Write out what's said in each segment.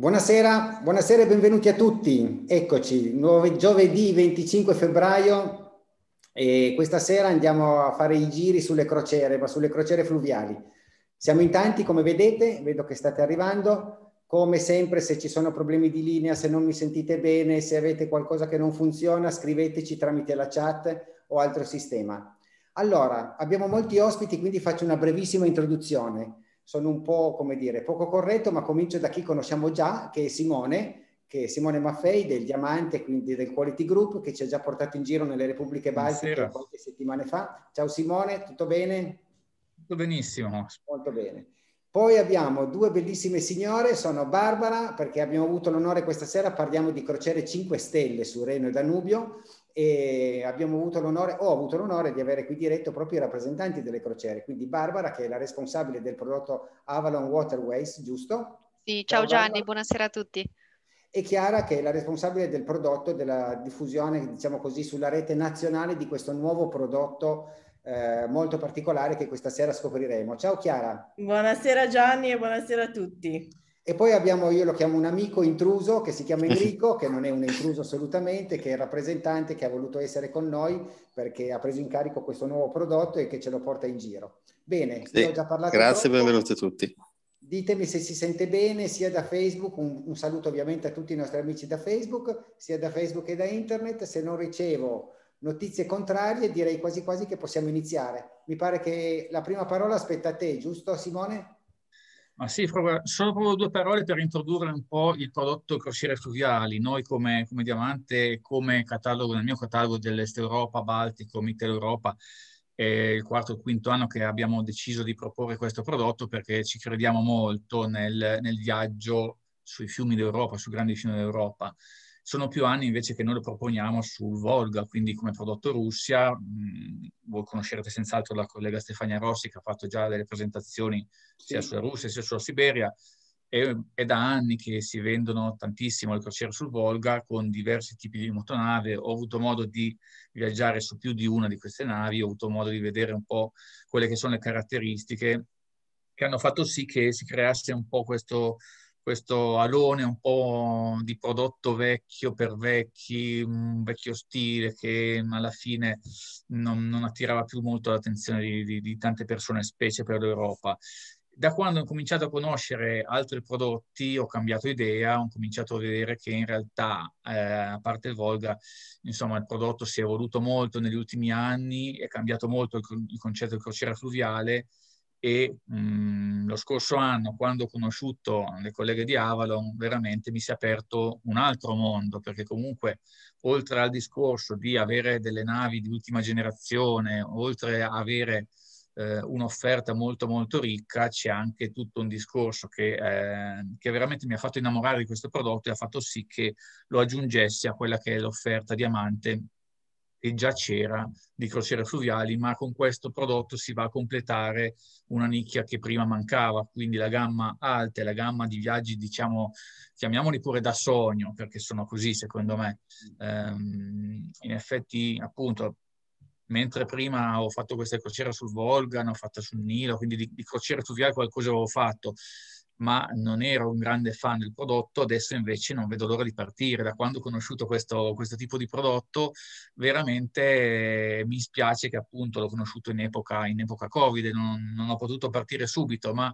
Buonasera, buonasera e benvenuti a tutti. Eccoci, nuovo giovedì 25 febbraio e questa sera andiamo a fare i giri sulle crociere, ma sulle crociere fluviali. Siamo in tanti, come vedete, vedo che state arrivando. Come sempre, se ci sono problemi di linea, se non mi sentite bene, se avete qualcosa che non funziona, scriveteci tramite la chat o altro sistema. Allora, abbiamo molti ospiti, quindi faccio una brevissima introduzione sono un po', come dire, poco corretto, ma comincio da chi conosciamo già, che è Simone, che è Simone Maffei del Diamante, quindi del Quality Group, che ci ha già portato in giro nelle Repubbliche Baltiche qualche settimana fa. Ciao Simone, tutto bene? Tutto benissimo. Molto bene. Poi abbiamo due bellissime signore, sono Barbara, perché abbiamo avuto l'onore questa sera, parliamo di crociere 5 stelle su Reno e Danubio, e abbiamo avuto l'onore, ho avuto l'onore di avere qui diretto proprio i rappresentanti delle crociere, quindi Barbara che è la responsabile del prodotto Avalon Waterways, giusto? Sì, ciao, ciao Gianni, Barbara. buonasera a tutti. E Chiara che è la responsabile del prodotto, della diffusione, diciamo così, sulla rete nazionale di questo nuovo prodotto eh, molto particolare che questa sera scopriremo. Ciao Chiara. Buonasera Gianni e buonasera a tutti. E poi abbiamo, io lo chiamo un amico intruso che si chiama Enrico, che non è un intruso assolutamente, che è il rappresentante che ha voluto essere con noi perché ha preso in carico questo nuovo prodotto e che ce lo porta in giro. Bene, sì, ho già parlato. Grazie e benvenuti a tutti. Ditemi se si sente bene sia da Facebook, un, un, saluto ovviamente a tutti i nostri amici da Facebook, sia da Facebook che da internet. Se non ricevo notizie contrarie direi quasi quasi che possiamo iniziare. Mi pare che la prima parola aspetta a te, giusto Simone? Ma sì, solo proprio due parole per introdurre un po' il prodotto crociere fluviali. Noi come, come Diamante, come catalogo, nel mio catalogo dell'Est Europa, Baltico, Mitteleuropa, è il quarto o quinto anno che abbiamo deciso di proporre questo prodotto perché ci crediamo molto nel, nel viaggio sui fiumi d'Europa, sui grandi fiumi d'Europa. Sono più anni invece che noi lo proponiamo sul Volga, quindi come prodotto Russia. Mh, voi conoscerete senz'altro la collega Stefania Rossi che ha fatto già delle presentazioni sia sulla Russia sia sulla Siberia. E, è da anni che si vendono tantissimo le crociere sul Volga con diversi tipi di motonave. Ho avuto modo di viaggiare su più di una di queste navi, ho avuto modo di vedere un po' quelle che sono le caratteristiche che hanno fatto sì che si creasse un po' questo questo alone un po' di prodotto vecchio per vecchi, un vecchio stile che alla fine non, non attirava più molto l'attenzione di, di, di tante persone, specie per l'Europa da quando ho cominciato a conoscere altri prodotti ho cambiato idea, ho cominciato a vedere che in realtà, eh, a parte il Volga, insomma, il prodotto si è evoluto molto negli ultimi anni, è cambiato molto il, il concetto di crociera fluviale e mh, mm, lo scorso anno, quando ho conosciuto le colleghe di Avalon, veramente mi si è aperto un altro mondo, perché comunque oltre al discorso di avere delle navi di ultima generazione, oltre a avere eh, un'offerta molto molto ricca, c'è anche tutto un discorso che, eh, che veramente mi ha fatto innamorare di questo prodotto e ha fatto sì che lo aggiungessi a quella che è l'offerta diamante e già c'era di crociere fluviali, ma con questo prodotto si va a completare una nicchia che prima mancava, quindi la gamma alta e la gamma di viaggi, diciamo, chiamiamoli pure da sogno, perché sono così secondo me. Um, in effetti, appunto, mentre prima ho fatto questa crociera sul Volga, ne ho fatta sul Nilo, quindi di, di crociera fluviale qualcosa avevo fatto ma non ero un grande fan del prodotto, adesso invece non vedo l'ora di partire. Da quando ho conosciuto questo, questo tipo di prodotto, veramente eh, mi spiace che appunto l'ho conosciuto in epoca, in epoca Covid, non, non ho potuto partire subito, ma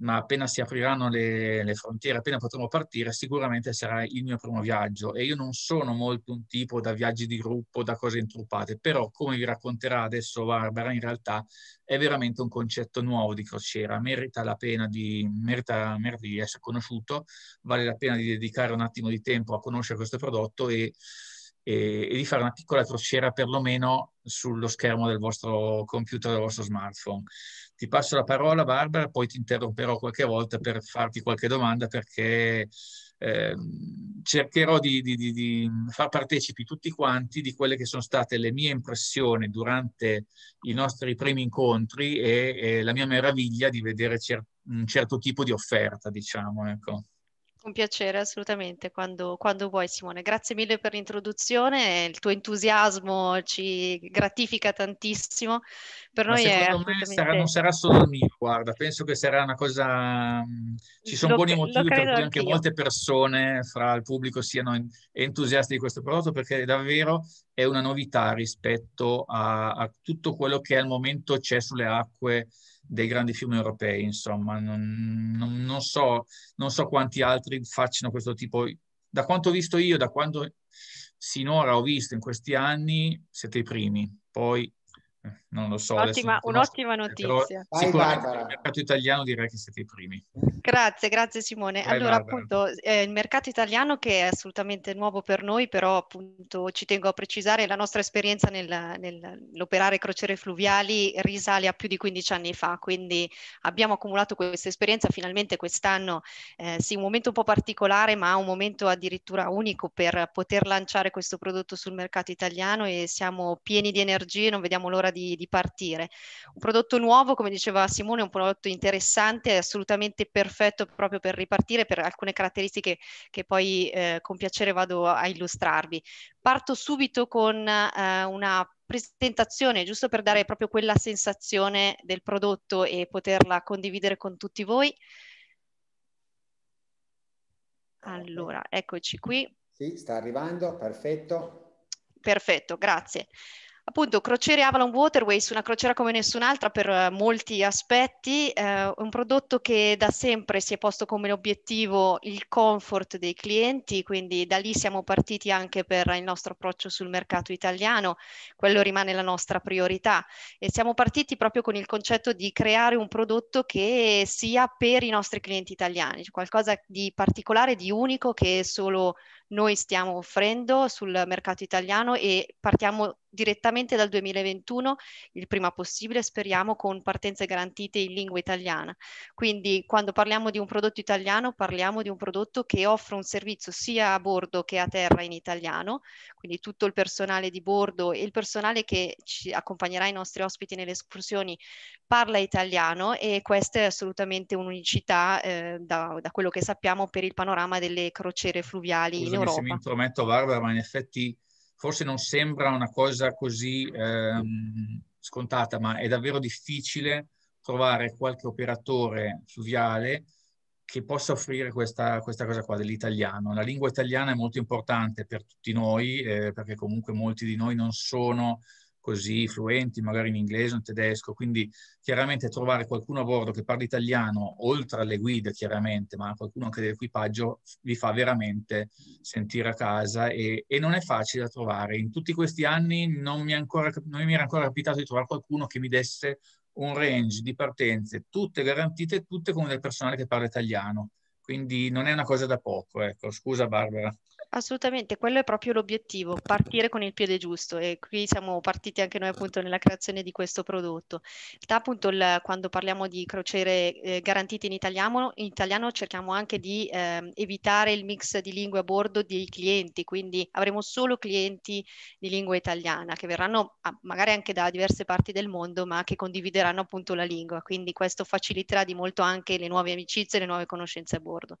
ma appena si apriranno le, le, frontiere, appena potremo partire, sicuramente sarà il mio primo viaggio e io non sono molto un tipo da viaggi di gruppo, da cose intruppate, però come vi racconterà adesso Barbara, in realtà è veramente un concetto nuovo di crociera, merita la pena di, merita, merita di essere conosciuto, vale la pena di dedicare un attimo di tempo a conoscere questo prodotto e e, e di fare una piccola crociera perlomeno sullo schermo del vostro computer, del vostro smartphone. Ti passo la parola Barbara, poi ti interromperò qualche volta per farti qualche domanda perché eh, cercherò di, di, di, di, far partecipi tutti quanti di quelle che sono state le mie impressioni durante i nostri primi incontri e, e la mia meraviglia di vedere cer un certo tipo di offerta, diciamo. Ecco. Con piacere, assolutamente, quando, quando, vuoi Simone. Grazie mille per l'introduzione, il tuo entusiasmo ci gratifica tantissimo. Per noi Ma secondo me assolutamente... sarà, non sarà solo il mio, guarda, penso che sarà una cosa... Mm, ci sono lo, buoni motivi per cui anche io. molte persone fra il pubblico siano entusiasti di questo prodotto perché davvero è una novità rispetto a, a tutto quello che al momento c'è sulle acque dei grandi fiumi europei, insomma, non, non, non, so, non so quanti altri facciano questo tipo. Da quanto ho visto io, da quanto sinora ho visto in questi anni, siete i primi, poi Mm, non lo so. Ottima, un'ottima notizia. Però sicuramente il mercato italiano direi che siete i primi. Grazie, grazie Simone. Vai, allora Barbara. appunto eh, il mercato italiano che è assolutamente nuovo per noi, però appunto ci tengo a precisare la nostra esperienza nel, nell'operare crociere fluviali risale a più di 15 anni fa, quindi abbiamo accumulato questa esperienza finalmente quest'anno, eh, sì un momento un po' particolare ma un momento addirittura unico per poter lanciare questo prodotto sul mercato italiano e siamo pieni di energie, non vediamo l'ora ancora di, di partire. Un prodotto nuovo, come diceva Simone, è un prodotto interessante, assolutamente perfetto proprio per ripartire per alcune caratteristiche che poi eh, con piacere vado a illustrarvi. Parto subito con eh, una presentazione, giusto per dare proprio quella sensazione del prodotto e poterla condividere con tutti voi. Allora, eccoci qui. Sì, sta arrivando, perfetto. Perfetto, grazie. Appunto, Crociere Avalon Waterways, una crociera come nessun'altra per eh, molti aspetti, eh, un prodotto che da sempre si è posto come obiettivo il comfort dei clienti, quindi da lì siamo partiti anche per il nostro approccio sul mercato italiano, quello rimane la nostra priorità e siamo partiti proprio con il concetto di creare un prodotto che sia per i nostri clienti italiani, qualcosa di particolare, di unico che solo noi stiamo offrendo sul mercato italiano e partiamo direttamente dal 2021, il prima possibile, speriamo, con partenze garantite in lingua italiana. Quindi quando parliamo di un prodotto italiano parliamo di un prodotto che offre un servizio sia a bordo che a terra in italiano, quindi tutto il personale di bordo e il personale che ci accompagnerà i nostri ospiti nelle escursioni parla italiano e questa è assolutamente un'unicità eh, da, da, quello che sappiamo per il panorama delle crociere fluviali Scusami in Europa. Se mi intrometto Barbara, ma in effetti forse non sembra una cosa così ehm, scontata, ma è davvero difficile trovare qualche operatore fluviale che possa offrire questa, questa cosa qua dell'italiano. La lingua italiana è molto importante per tutti noi, eh, perché comunque molti di noi non sono così fluenti, magari in inglese o in tedesco, quindi chiaramente trovare qualcuno a bordo che parli italiano, oltre alle guide chiaramente, ma qualcuno anche dell'equipaggio, vi fa veramente sentire a casa e, e non è facile da trovare. In tutti questi anni non mi, ancora, non mi era ancora capitato di trovare qualcuno che mi desse un range di partenze, tutte garantite, tutte con del personale che parla italiano. Quindi non è una cosa da poco, ecco. Scusa Barbara. Assolutamente, quello è proprio l'obiettivo, partire con il piede giusto e qui siamo partiti anche noi certo. appunto nella creazione di questo prodotto. In realtà appunto il, quando parliamo di crociere eh, garantite in italiano, in italiano cerchiamo anche di eh, evitare il mix di lingue a bordo dei clienti, quindi avremo solo clienti di lingua italiana che verranno a, magari anche da diverse parti del mondo ma che condivideranno appunto la lingua, quindi questo faciliterà di molto anche le nuove amicizie, le nuove conoscenze a bordo.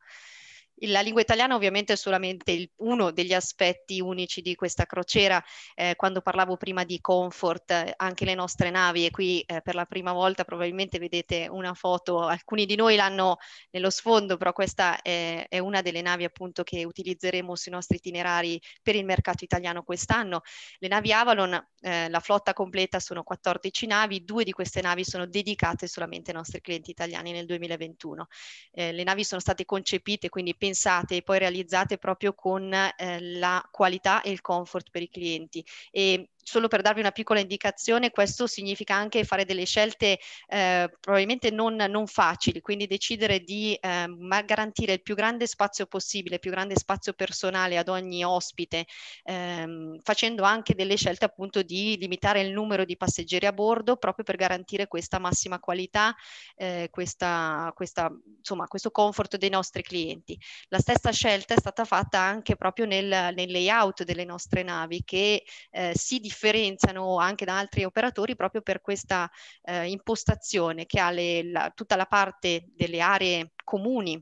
La lingua italiana ovviamente è solamente il, uno degli aspetti unici di questa crociera. Eh, quando parlavo prima di comfort, anche le nostre navi, e qui eh, per la prima volta probabilmente vedete una foto, alcuni di noi l'hanno nello sfondo, però questa è, è una delle navi appunto che utilizzeremo sui nostri itinerari per il mercato italiano quest'anno. Le navi Avalon, eh, la flotta completa sono 14 navi, due di queste navi sono dedicate solamente ai nostri clienti italiani nel 2021. Eh, le navi sono state concepite, quindi pensate pensate e poi realizzate proprio con eh, la qualità e il comfort per i clienti e solo per darvi una piccola indicazione, questo significa anche fare delle scelte eh, probabilmente non, non, facili, quindi decidere di eh, garantire il più grande spazio possibile, il più grande spazio personale ad ogni ospite, ehm, facendo anche delle scelte appunto di limitare il numero di passeggeri a bordo proprio per garantire questa massima qualità, eh, questa, questa, insomma, questo comfort dei nostri clienti. La stessa scelta è stata fatta anche proprio nel, nel layout delle nostre navi che eh, si differenziano differenziano anche da altri operatori proprio per questa eh, impostazione che ha le, la, tutta la parte delle aree comuni eh,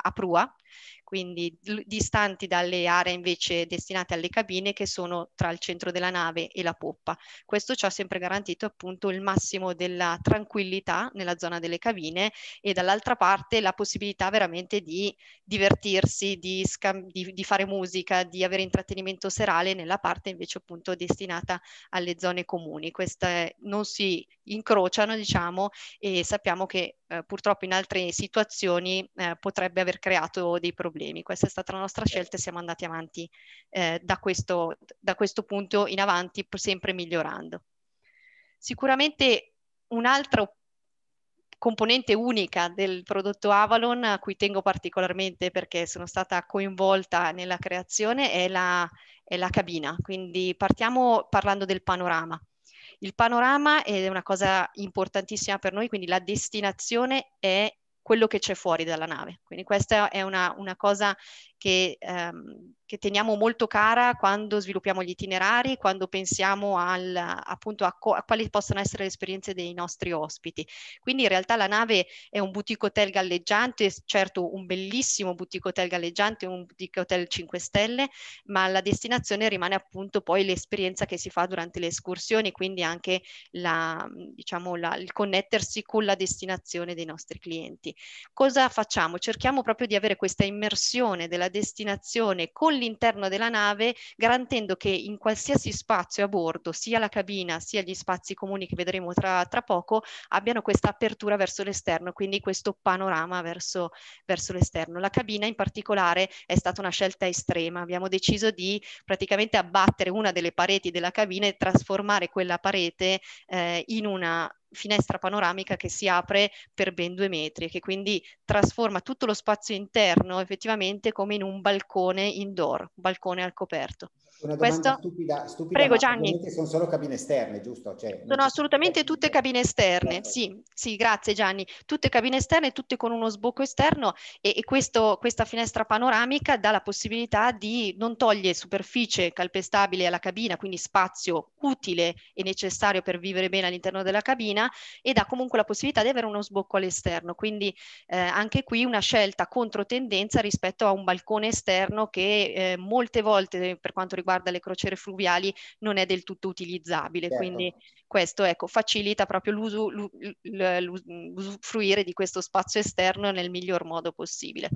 a prua quindi distanti dalle aree invece destinate alle cabine che sono tra il centro della nave e la poppa. Questo ci ha sempre garantito appunto il massimo della tranquillità nella zona delle cabine e dall'altra parte la possibilità veramente di divertirsi, di, di, di fare musica, di avere intrattenimento serale nella parte invece appunto destinata alle zone comuni. Queste non si incrociano diciamo e sappiamo che eh, purtroppo in altre situazioni eh, potrebbe aver creato dei problemi problemi. Questa è stata la nostra certo. scelta e siamo andati avanti eh, da, questo, da questo punto in avanti, sempre migliorando. Sicuramente un'altra componente unica del prodotto Avalon, a cui tengo particolarmente perché sono stata coinvolta nella creazione, è la, è la cabina. Quindi partiamo parlando del panorama. Il panorama è una cosa importantissima per noi, quindi la destinazione è quello che c'è fuori dalla nave. Quindi questa è una, una cosa che, ehm, che teniamo molto cara quando sviluppiamo gli itinerari, quando pensiamo al, appunto a, co- a, quali possono essere le esperienze dei nostri ospiti. Quindi in realtà la nave è un boutique hotel galleggiante, certo un bellissimo boutique hotel galleggiante, un boutique hotel 5 stelle, ma la destinazione rimane appunto poi l'esperienza che si fa durante le escursioni, quindi anche la, diciamo, la, il connettersi con la destinazione dei nostri clienti. Cosa facciamo? Cerchiamo proprio di avere questa immersione della destinazione con l'interno della nave, garantendo che in qualsiasi spazio a bordo, sia la cabina sia gli spazi comuni che vedremo tra, tra poco, abbiano questa apertura verso l'esterno, quindi questo panorama verso, verso l'esterno. La cabina in particolare è stata una scelta estrema, abbiamo deciso di praticamente abbattere una delle pareti della cabina e trasformare quella parete eh, in una finestra panoramica che si apre per ben due metri e che quindi trasforma tutto lo spazio interno effettivamente come in un balcone indoor, un balcone al coperto. Una Questo... stupida, stupida Prego Gianni. Sono solo cabine esterne, giusto? Cioè, sono assolutamente tutte cabine esterne, sì, sì, grazie Gianni. Tutte cabine esterne, tutte con uno sbocco esterno e, e questo, questa finestra panoramica dà la possibilità di non togliere superficie calpestabile alla cabina, quindi spazio utile e necessario per vivere bene all'interno della cabina e dà comunque la possibilità di avere uno sbocco all'esterno. Quindi eh, anche qui una scelta contro tendenza rispetto a un balcone esterno che eh, molte volte per quanto riguarda riguarda le crociere fluviali non è del tutto utilizzabile, certo. quindi questo ecco, facilita proprio l'usufruire di questo spazio esterno nel miglior modo possibile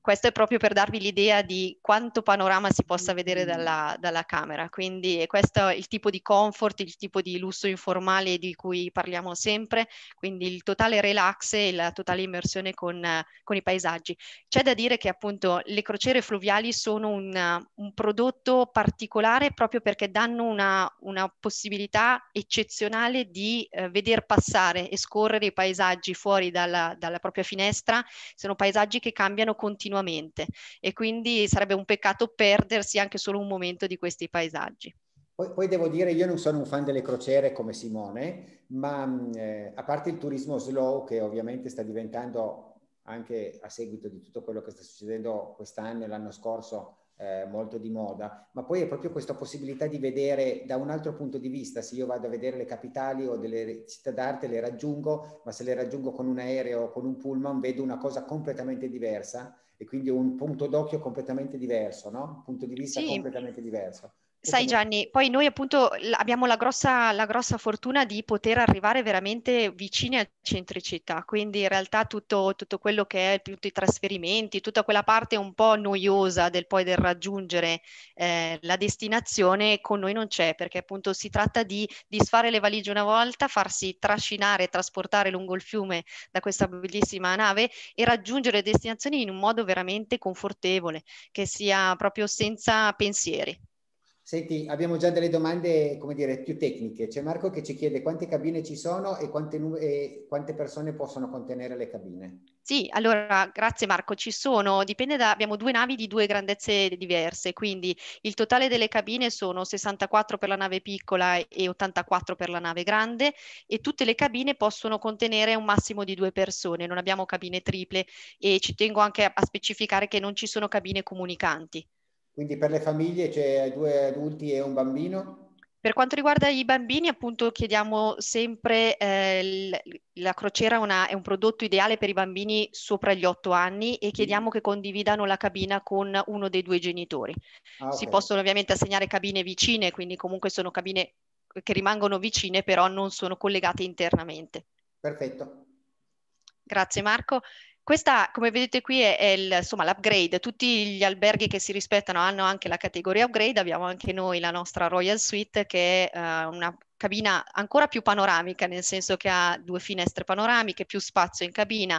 questo è proprio per darvi l'idea di quanto panorama si possa vedere mm-hmm. dalla, dalla, camera. Quindi questo è il tipo di comfort, il tipo di lusso informale di cui parliamo sempre, quindi il totale relax e la totale immersione con, con i paesaggi. C'è da dire che appunto le crociere fluviali sono un, un prodotto particolare proprio perché danno una, una possibilità eccezionale di eh, veder passare e scorrere i paesaggi fuori dalla, dalla propria finestra. Sono paesaggi che cambiano continuamente continuamente e quindi sarebbe un peccato perdersi anche solo un momento di questi paesaggi. Poi, poi, devo dire, io non sono un fan delle crociere come Simone, ma mm, eh, a parte il turismo slow che ovviamente sta diventando anche a seguito di tutto quello che sta succedendo quest'anno e l'anno scorso eh, molto di moda, ma poi è proprio questa possibilità di vedere da un altro punto di vista, se io vado a vedere le capitali o delle città d'arte le raggiungo, ma se le raggiungo con un aereo o con un pullman vedo una cosa completamente diversa e quindi un punto d'occhio completamente diverso, no? un punto di vista sì. completamente diverso. Sai Gianni, poi noi appunto abbiamo la grossa, la grossa, fortuna di poter arrivare veramente vicini al centro città, quindi in realtà tutto, tutto, quello che è tutti i trasferimenti, tutta quella parte un po' noiosa del poi del raggiungere eh, la destinazione con noi non c'è, perché appunto si tratta di disfare le valigie una volta, farsi trascinare, trasportare lungo il fiume da questa bellissima nave e raggiungere le destinazioni in un modo veramente confortevole, che sia proprio senza pensieri. Senti, abbiamo già delle domande, come dire, più tecniche. C'è Marco che ci chiede quante cabine ci sono e quante, e quante persone possono contenere le cabine. Sì, allora grazie Marco, ci sono, dipende da, abbiamo due navi di due grandezze diverse, quindi il totale delle cabine sono 64 per la nave piccola e 84 per la nave grande e tutte le cabine possono contenere un massimo di due persone, non abbiamo cabine triple e ci tengo anche a, a specificare che non ci sono cabine comunicanti. Quindi per le famiglie c'è due adulti e un bambino? Per quanto riguarda i bambini, appunto, chiediamo sempre eh, la crociera una, è un prodotto ideale per i bambini sopra gli otto anni e chiediamo che condividano la cabina con uno dei due genitori. Ah, okay. Si possono ovviamente assegnare cabine vicine, quindi comunque sono cabine che rimangono vicine, però non sono collegate internamente. Perfetto. Grazie Marco. Questa, come vedete qui, è, è il, insomma, l'upgrade. Tutti gli alberghi che si rispettano hanno anche la categoria upgrade. Abbiamo anche noi la nostra Royal Suite, che è uh, una cabina ancora più panoramica, nel senso che ha due finestre panoramiche, più spazio in cabina,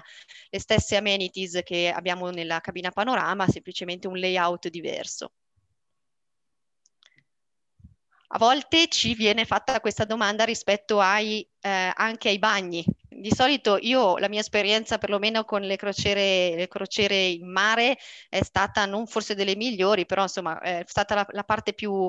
le stesse amenities che abbiamo nella cabina panorama, semplicemente un layout diverso. A volte ci viene fatta questa domanda rispetto ai, eh, anche ai bagni. Di solito io, la mia esperienza perlomeno con le crociere, le crociere in mare è stata non forse delle migliori, però insomma eh, è stata la, la parte più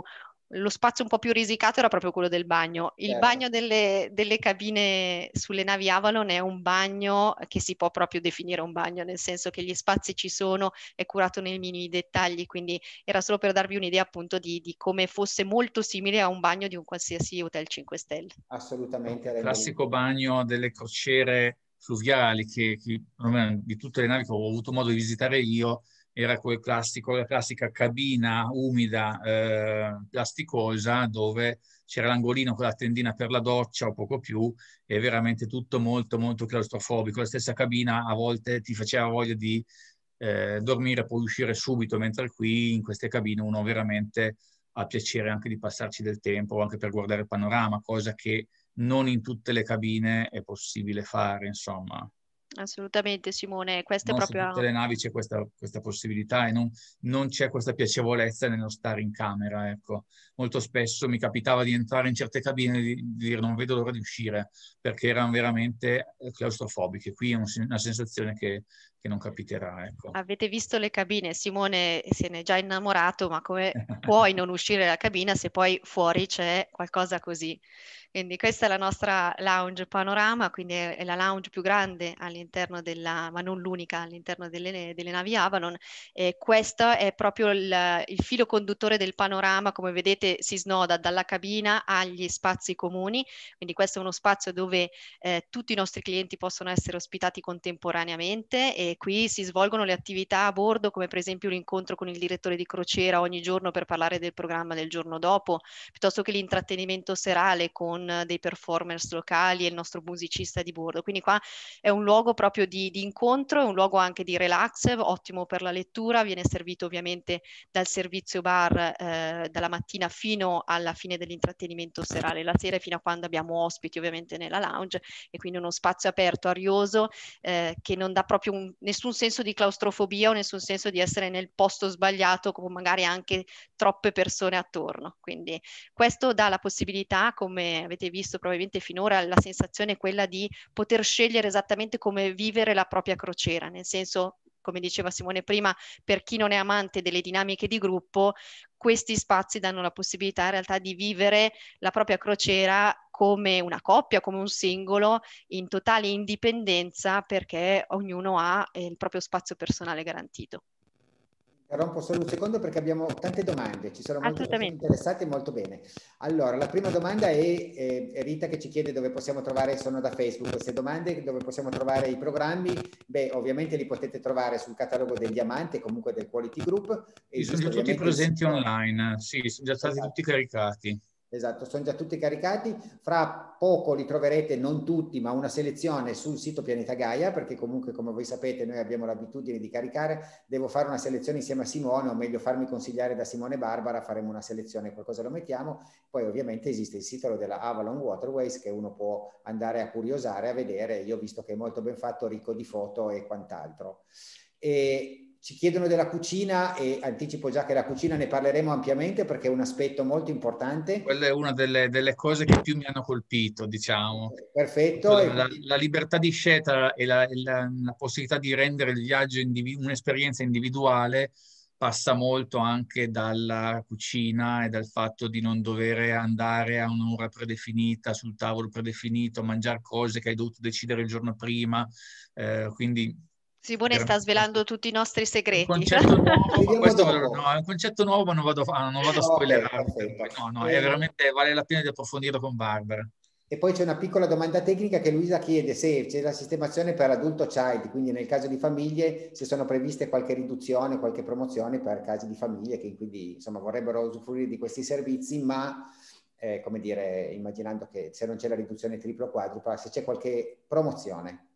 lo spazio un po' più risicato era proprio quello del bagno. Il certo. bagno delle, delle, cabine sulle navi Avalon è un bagno che si può proprio definire un bagno, nel senso che gli spazi ci sono, è curato nei minimi dettagli, quindi era solo per darvi un'idea appunto di, di come fosse molto simile a un bagno di un qualsiasi hotel 5 stelle. Assolutamente. Il classico bagno delle crociere fluviali che, che di tutte le navi che ho avuto modo di visitare io era quel classico, la classica cabina umida, eh, plasticosa, dove c'era l'angolino con la tendina per la doccia o poco più, e veramente tutto molto, molto claustrofobico. La stessa cabina a volte ti faceva voglia di eh, dormire e poi uscire subito, mentre qui in queste cabine uno veramente ha piacere anche di passarci del tempo, anche per guardare il panorama, cosa che non in tutte le cabine è possibile fare, insomma. Assolutamente Simone, questa non è proprio... Su tutte le navi c'è questa, questa possibilità e non, non, c'è questa piacevolezza nello stare in camera, ecco. Molto spesso mi capitava di entrare in certe cabine e di, di dire non vedo l'ora di uscire, perché erano veramente eh, claustrofobiche. Qui è un, una sensazione che che non capiterà. Ecco. Avete visto le cabine, Simone se ne è già innamorato, ma come puoi non uscire dalla cabina se poi fuori c'è qualcosa così? Quindi questa è la nostra lounge panorama, quindi è la lounge più grande all'interno della, ma non l'unica, all'interno delle, delle navi Avalon. E questo è proprio il, il filo conduttore del panorama, come vedete si snoda dalla cabina agli spazi comuni, quindi questo è uno spazio dove eh, tutti i nostri clienti possono essere ospitati contemporaneamente e qui si svolgono le attività a bordo come per esempio l'incontro con il direttore di crociera ogni giorno per parlare del programma del giorno dopo, piuttosto che l'intrattenimento serale con eh, dei performers locali e il nostro musicista di bordo. Quindi qua è un luogo proprio di, di incontro, è un luogo anche di relax, ottimo per la lettura, viene servito ovviamente dal servizio bar eh, dalla mattina fino alla fine dell'intrattenimento serale, la sera fino a quando abbiamo ospiti ovviamente nella lounge e quindi uno spazio aperto, arioso, eh, che non dà proprio un nessun senso di claustrofobia o nessun senso di essere nel posto sbagliato con magari anche troppe persone attorno. Quindi questo dà la possibilità, come avete visto probabilmente finora, la sensazione è quella di poter scegliere esattamente come vivere la propria crociera, nel senso come diceva Simone prima, per chi non è amante delle dinamiche di gruppo, questi spazi danno la possibilità in realtà di vivere la propria crociera come una coppia, come un singolo, in totale indipendenza perché ognuno ha eh, il proprio spazio personale garantito. Rompo solo un secondo perché abbiamo tante domande, ci sono molto interessate e molto bene. Allora, la prima domanda è, eh, Rita che ci chiede dove possiamo trovare, sono da Facebook queste domande, dove possiamo trovare i programmi, beh ovviamente li potete trovare sul catalogo del Diamante, comunque del Quality Group. E sì, sono già tutti presenti online, sì, sono già stati esatto. tutti caricati. Esatto, sono già tutti caricati. Fra poco li troverete, non tutti, ma una selezione sul sito Pianeta Gaia, perché comunque, come voi sapete, noi abbiamo l'abitudine di caricare. Devo fare una selezione insieme a Simone, o meglio farmi consigliare da Simone Barbara, faremo una selezione, qualcosa lo mettiamo. Poi ovviamente esiste il sito della Avalon Waterways che uno può andare a curiosare, a vedere. Io ho visto che è molto ben fatto, ricco di foto e quant'altro. E ci chiedono della cucina e anticipo già che la cucina ne parleremo ampiamente perché è un aspetto molto importante. Quella è una delle, delle cose che più mi hanno colpito, diciamo. Perfetto. Cioè, la, la, la libertà di scelta e la, la, possibilità di rendere il viaggio individu- un'esperienza individuale passa molto anche dalla cucina e dal fatto di non dover andare a un'ora predefinita, sul tavolo predefinito, mangiare cose che hai dovuto decidere il giorno prima. Eh, quindi Simone sta svelando tutti i nostri segreti. Un concetto nuovo, questo, no, è un concetto nuovo, ma non vado, a, ah, non vado a spoilerare. No, no, è veramente vale la pena di approfondirlo con Barbara. E poi c'è una piccola domanda tecnica che Luisa chiede se c'è la sistemazione per adulto child, quindi nel caso di famiglie se sono previste qualche riduzione, qualche promozione per casi di famiglie che quindi insomma, vorrebbero usufruire di questi servizi, ma eh, come dire, immaginando che se non c'è la riduzione triplo o quadrupla, se c'è qualche promozione.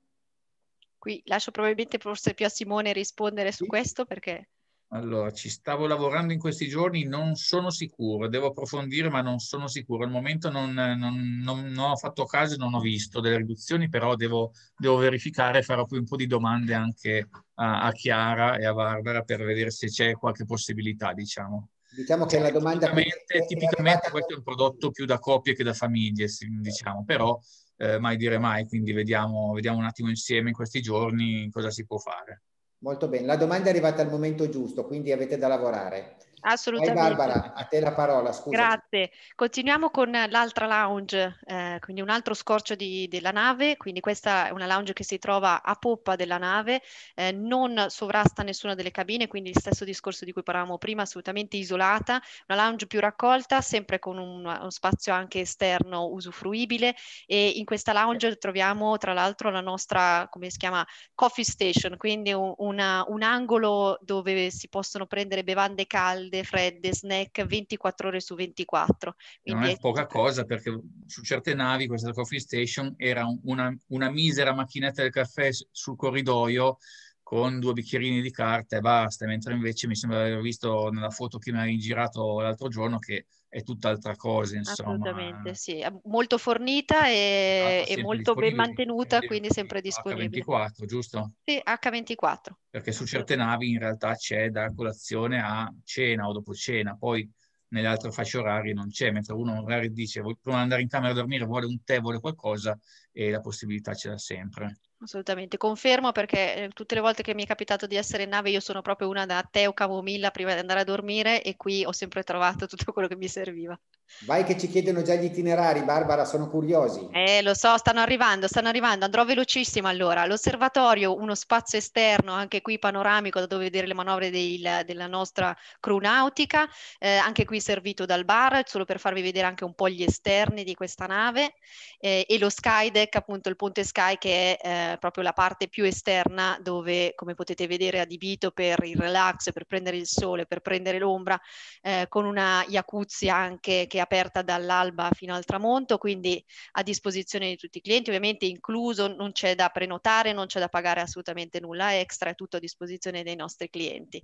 Qui lascio probabilmente forse più a Simone rispondere su sì. questo perché... Allora, ci stavo lavorando in questi giorni, non sono sicuro, devo approfondire, ma non sono sicuro. Al momento non, non, non, non ho fatto caso, non ho visto delle riduzioni, però devo, devo verificare, farò poi un po' di domande anche a, a Chiara e a Barbara per vedere se c'è qualche possibilità, diciamo. Diciamo che la domanda... Tipicamente, tipicamente questo è un prodotto più da coppie che da famiglie, diciamo, però eh, mai dire mai, quindi vediamo, vediamo un attimo insieme in questi giorni cosa si può fare. Molto bene, la domanda è arrivata al momento giusto, quindi avete da lavorare. Assolutamente. Vai Barbara, a te la parola, scusa. Grazie. Continuiamo con l'altra lounge, eh, quindi un altro scorcio di, della nave, quindi questa è una lounge che si trova a poppa della nave, eh, non sovrasta nessuna delle cabine, quindi il stesso discorso di cui parlavamo prima, assolutamente isolata, una lounge più raccolta, sempre con un, uno spazio anche esterno usufruibile e in questa lounge troviamo tra l'altro la nostra, come si chiama, coffee station, quindi un, una, un angolo dove si possono prendere bevande calde, bevande fredde, snack 24 ore su 24. Quindi non è, è poca cosa perché su certe navi questa coffee station era una, una misera macchinetta del caffè sul corridoio con due bicchierini di carta e basta, mentre invece mi sembra di aver visto nella foto che mi hai girato l'altro giorno che è tutt'altra cosa, insomma. Assolutamente, sì, molto fornita e, e molto ben mantenuta, quindi sempre disponibile. H24, giusto? Sì, H24. Perché su certe navi in realtà c'è da colazione a cena o dopo cena, poi nelle altre fasce orarie non c'è, mentre uno magari dice vuole andare in camera a dormire, vuole un tè, vuole qualcosa, e la possibilità c'è l'ha sempre. Assolutamente, confermo perché eh, tutte le volte che mi è capitato di essere in nave io sono proprio una da tè o camomilla prima di andare a dormire e qui ho sempre trovato tutto quello che mi serviva. Vai che ci chiedono già gli itinerari, Barbara, sono curiosi. Eh, lo so, stanno arrivando, stanno arrivando, andrò velocissima allora. L'osservatorio, uno spazio esterno, anche qui panoramico, da dove vedere le manovre del, della nostra crew nautica, eh, anche qui servito dal bar, solo per farvi vedere anche un po' gli esterni di questa nave, eh, e lo skydeck, appunto il ponte sky che è eh, eh, proprio la parte più esterna dove, come potete vedere, adibito per il relax, per prendere il sole, per prendere l'ombra, eh, con una jacuzzi anche che è aperta dall'alba fino al tramonto, quindi a disposizione di tutti i clienti, ovviamente incluso, non c'è da prenotare, non c'è da pagare assolutamente nulla extra, è tutto a disposizione dei nostri clienti.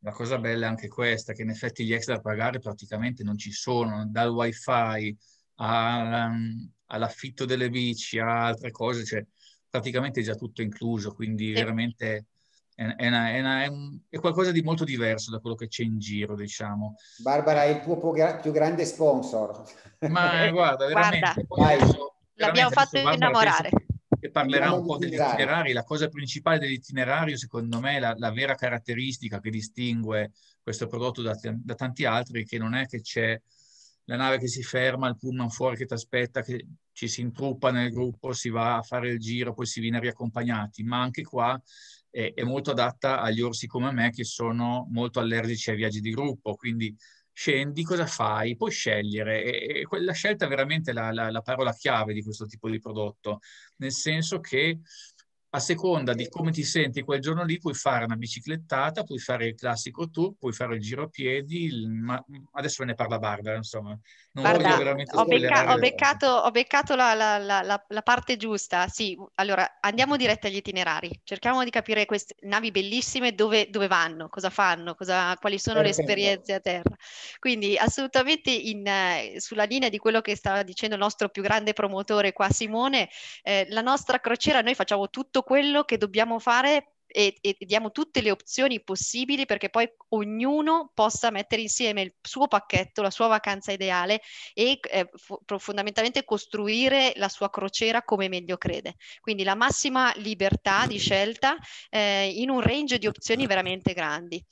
La cosa bella è anche questa, che in effetti gli extra da pagare praticamente non ci sono, dal wifi ehm, all'affitto delle bici a altre cose, cioè praticamente già tutto incluso, quindi sì. veramente è, è, una, è, un, è, qualcosa di molto diverso da quello che c'è in giro, diciamo. Barbara è il tuo più grande sponsor. Ma eh, guarda, veramente... Guarda, adesso, l'abbiamo veramente, fatto innamorare. Barbara, e parlerà un po' degli itinerari. La cosa principale dell'itinerario, secondo me, la, la vera caratteristica che distingue questo prodotto da, da tanti altri, che non è che c'è la nave che si ferma, il pullman fuori che ti aspetta, che ci si intruppa nel gruppo, si va a fare il giro, poi si viene riaccompagnati, ma anche qua è, eh, è molto adatta agli orsi come me che sono molto allergici ai viaggi di gruppo, quindi scendi, cosa fai? Puoi scegliere. E, e la scelta è veramente la, la, la, parola chiave di questo tipo di prodotto, nel senso che a seconda di come ti senti quel giorno lì, puoi fare una biciclettata, puoi fare il classico tour, puoi fare il giro a piedi, il... ma adesso ve ne parla Barbara, insomma. Non Guarda, voglio veramente ho, becca- ho beccato, ho beccato la, la, la, la, parte giusta, sì. Allora, andiamo diretti agli itinerari, cerchiamo di capire queste navi bellissime dove, dove vanno, cosa fanno, cosa, quali sono Perfetto. le esperienze a terra. Quindi assolutamente in, sulla linea di quello che stava dicendo il nostro più grande promotore qua Simone, eh, la nostra crociera, noi facciamo tutto quello che dobbiamo fare e, e, diamo tutte le opzioni possibili perché poi ognuno possa mettere insieme il suo pacchetto, la sua vacanza ideale e eh, f- fondamentalmente costruire la sua crociera come meglio crede. Quindi la massima libertà di scelta eh, in un range di opzioni veramente grandi.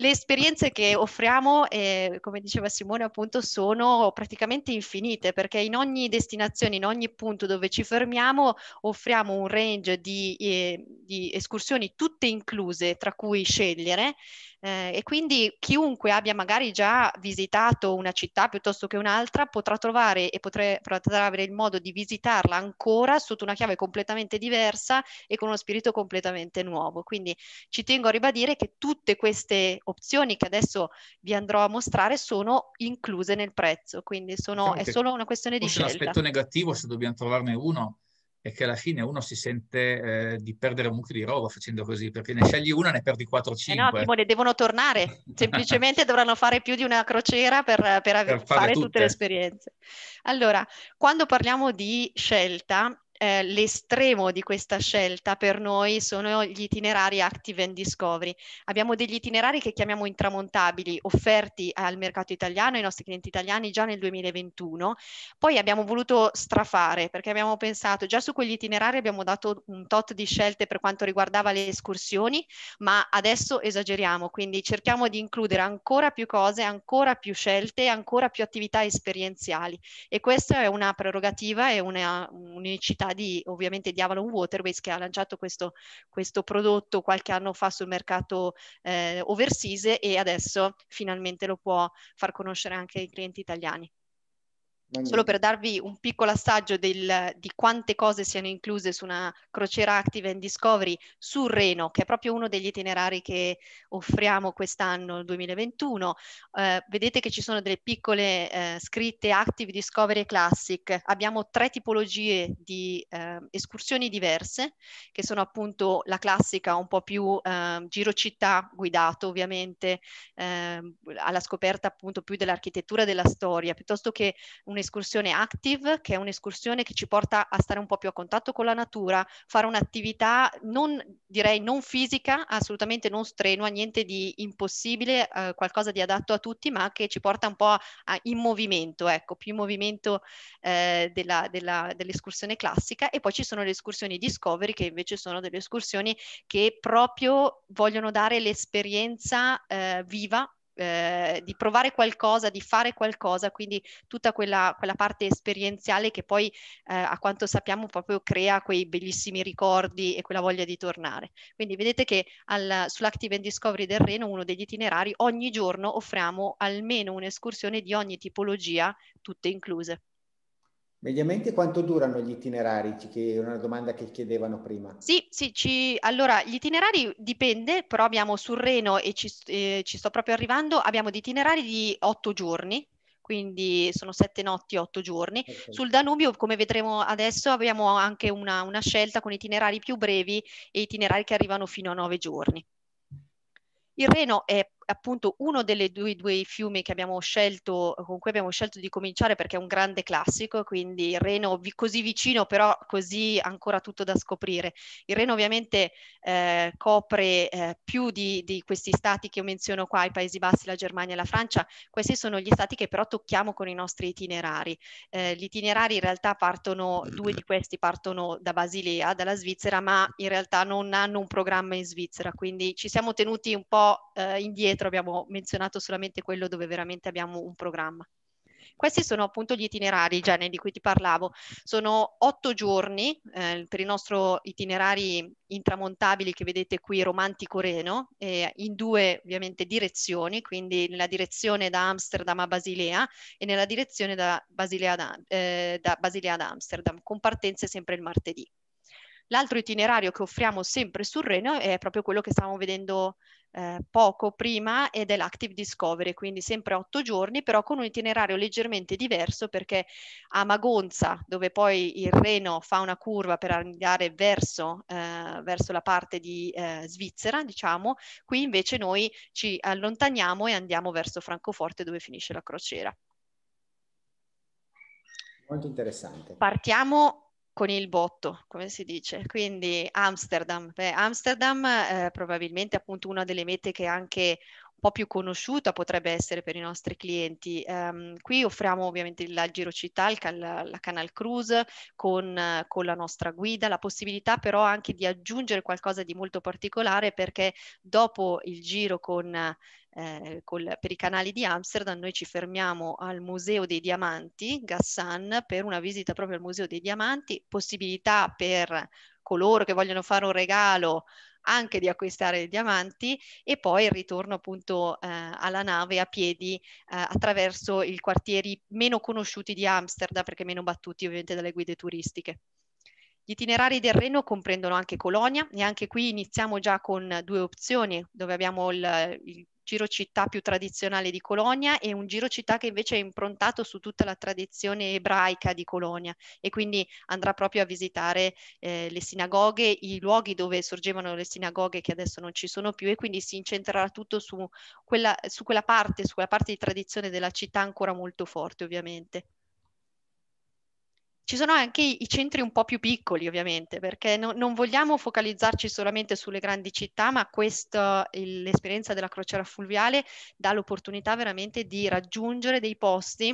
Le esperienze che offriamo, eh, come diceva Simone, appunto, sono praticamente infinite perché in ogni destinazione, in ogni punto dove ci fermiamo, offriamo un range di, eh, di escursioni tutte incluse, tra cui scegliere. Eh, e quindi chiunque abbia magari già visitato una città piuttosto che un'altra potrà trovare e potrà, potrà avere il modo di visitarla ancora sotto una chiave completamente diversa e con uno spirito completamente nuovo. Quindi ci tengo a ribadire che tutte queste opzioni che adesso vi andrò a mostrare sono incluse nel prezzo, quindi sono, diciamo è solo una questione di scelta. L'aspetto negativo, se dobbiamo trovarne uno, è che alla fine uno si sente eh, di perdere un mucchio di roba facendo così, perché ne scegli una e ne perdi 4 o 5. Eh no, Simone, devono tornare, semplicemente dovranno fare più di una crociera per, per, per fare, fare tutte. tutte le esperienze. Allora, quando parliamo di scelta, eh, l'estremo di questa scelta per noi sono gli itinerari Active and Discovery. Abbiamo degli itinerari che chiamiamo intramontabili, offerti al mercato italiano, ai nostri clienti italiani già nel 2021. Poi abbiamo voluto strafare perché abbiamo pensato, già su quegli itinerari abbiamo dato un tot di scelte per quanto riguardava le escursioni, ma adesso esageriamo, quindi cerchiamo di includere ancora più cose, ancora più scelte, ancora più attività esperienziali. E questa è una prerogativa e una, un'unicità di, ovviamente di Avalon Waterways che ha lanciato questo, questo prodotto qualche anno fa sul mercato eh, overseas e adesso finalmente lo può far conoscere anche ai clienti italiani. Solo per darvi un piccolo assaggio del, di quante cose siano incluse su una crociera Active and Discovery sul Reno, che è proprio uno degli itinerari che offriamo quest'anno, il 2021, eh, vedete che ci sono delle piccole eh, scritte Active Discovery Classic. Abbiamo tre tipologie di eh, escursioni diverse, che sono appunto la classica un po' più ehm, giro città guidato ovviamente ehm, alla scoperta appunto più dell'architettura e della storia, piuttosto che un un'escursione active, che è un'escursione che ci porta a stare un po' più a contatto con la natura, fare un'attività non, direi, non fisica, assolutamente non strenua, niente di impossibile, eh, qualcosa di adatto a tutti, ma che ci porta un po' a, in movimento, ecco, più in movimento eh, della, della, dell'escursione classica. E poi ci sono le escursioni discovery, che invece sono delle escursioni che proprio vogliono dare l'esperienza eh, viva eh, di provare qualcosa, di fare qualcosa, quindi tutta quella, quella parte esperienziale che poi eh, a quanto sappiamo proprio crea quei bellissimi ricordi e quella voglia di tornare. Quindi vedete che al, sull'Active and Discovery del Reno, uno degli itinerari, ogni giorno offriamo almeno un'escursione di ogni tipologia, tutte incluse. Mediamente quanto durano gli itinerari? Che era una domanda che chiedevano prima. Sì, sì, ci... allora gli itinerari dipende, però abbiamo sul Reno e ci, eh, ci sto proprio arrivando, abbiamo di itinerari di otto giorni, quindi sono sette notti, otto giorni. Okay. Sul Danubio, come vedremo adesso, abbiamo anche una, una scelta con itinerari più brevi e itinerari che arrivano fino a nove giorni. Il Reno è appunto uno dei due, due, fiumi che abbiamo scelto, con cui abbiamo scelto di cominciare perché è un grande classico, quindi il Reno vi, così vicino però così ancora tutto da scoprire. Il Reno ovviamente eh, copre eh, più di, di, questi stati che menziono qua, i Paesi Bassi, la Germania e la Francia, questi sono gli stati che però tocchiamo con i nostri itinerari. Eh, gli itinerari in realtà partono, due di questi partono da Basilea, dalla Svizzera, ma in realtà non hanno un programma in Svizzera, quindi ci siamo tenuti un po' eh, indietro indietro abbiamo menzionato solamente quello dove veramente abbiamo un programma. Questi sono appunto gli itinerari, Gianni, di cui ti parlavo. Sono otto giorni eh, per i nostri itinerari intramontabili che vedete qui, romantico-reno, eh, in due ovviamente direzioni, quindi nella direzione da Amsterdam a Basilea e nella direzione da Basilea, da, eh, da Basilea ad Amsterdam, con partenze sempre il martedì. L'altro itinerario che offriamo sempre sul Reno è proprio quello che stavamo vedendo eh, poco prima ed è l'Active Discovery, quindi sempre otto giorni, però con un itinerario leggermente diverso perché a Magonza, dove poi il Reno fa una curva per andare verso, eh, verso la parte di eh, Svizzera, diciamo, qui invece noi ci allontaniamo e andiamo verso Francoforte dove finisce la crociera. Molto interessante. Partiamo con il botto, come si dice. Quindi Amsterdam, Beh, Amsterdam eh, probabilmente appunto una delle mete che anche un po' più conosciuta potrebbe essere per i nostri clienti. Um, qui offriamo ovviamente la Girocittà, il cal- la Canal Cruise con, con, la nostra guida, la possibilità però anche di aggiungere qualcosa di molto particolare perché dopo il giro con eh, col, per i canali di Amsterdam, noi ci fermiamo al Museo dei Diamanti, Gassan, per una visita proprio al Museo dei Diamanti, possibilità per coloro che vogliono fare un regalo anche di acquistare i diamanti e poi il ritorno appunto eh, alla nave a piedi eh, attraverso i quartieri meno conosciuti di Amsterdam perché meno battuti ovviamente dalle guide turistiche. Gli itinerari del Reno comprendono anche Colonia e anche qui iniziamo già con due opzioni dove abbiamo il, il giro città più tradizionale di Colonia e un giro città che invece è improntato su tutta la tradizione ebraica di Colonia e quindi andrà proprio a visitare eh, le sinagoghe, i luoghi dove sorgevano le sinagoghe che adesso non ci sono più e quindi si incentrerà tutto su quella, su quella parte, su quella parte di tradizione della città ancora molto forte ovviamente. Ci sono anche i, centri un po' più piccoli, ovviamente, perché no, non vogliamo focalizzarci solamente sulle grandi città, ma questa, l'esperienza della crociera fluviale dà l'opportunità veramente di raggiungere dei posti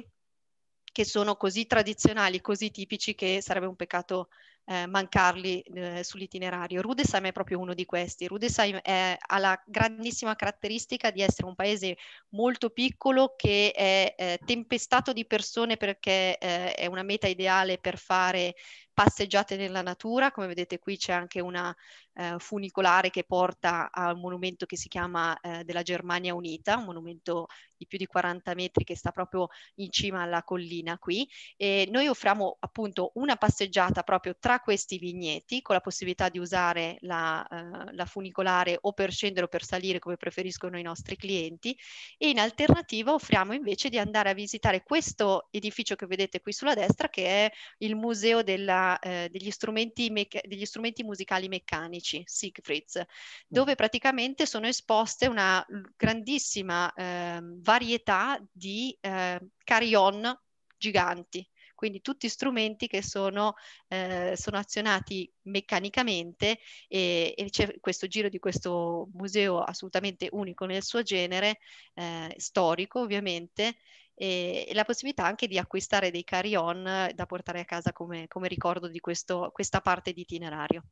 che sono così tradizionali, così tipici che sarebbe un peccato eh, mancarli eh, sull'itinerario. Rudesheim è proprio uno di questi. Rudesheim è, ha la grandissima caratteristica di essere un paese molto piccolo che è eh, tempestato di persone perché eh, è una meta ideale per fare passeggiate nella natura, come vedete qui c'è anche una eh, funicolare che porta a un monumento che si chiama eh, della Germania Unita, un monumento di più di 40 metri che sta proprio in cima alla collina qui e noi offriamo appunto una passeggiata proprio tra questi vigneti con la possibilità di usare la, eh, la funicolare o per scendere o per salire come preferiscono i nostri clienti e in alternativa offriamo invece di andare a visitare questo edificio che vedete qui sulla destra che è il museo della, eh, degli, strumenti degli strumenti musicali meccanici amici, Siegfrieds, mm. dove praticamente sono esposte una grandissima eh, varietà di eh, carillon giganti, quindi tutti strumenti che sono, eh, sono azionati meccanicamente e, e, c'è questo giro di questo museo assolutamente unico nel suo genere, eh, storico ovviamente, e, e, la possibilità anche di acquistare dei carry-on da portare a casa come, come ricordo di questo, questa parte di itinerario.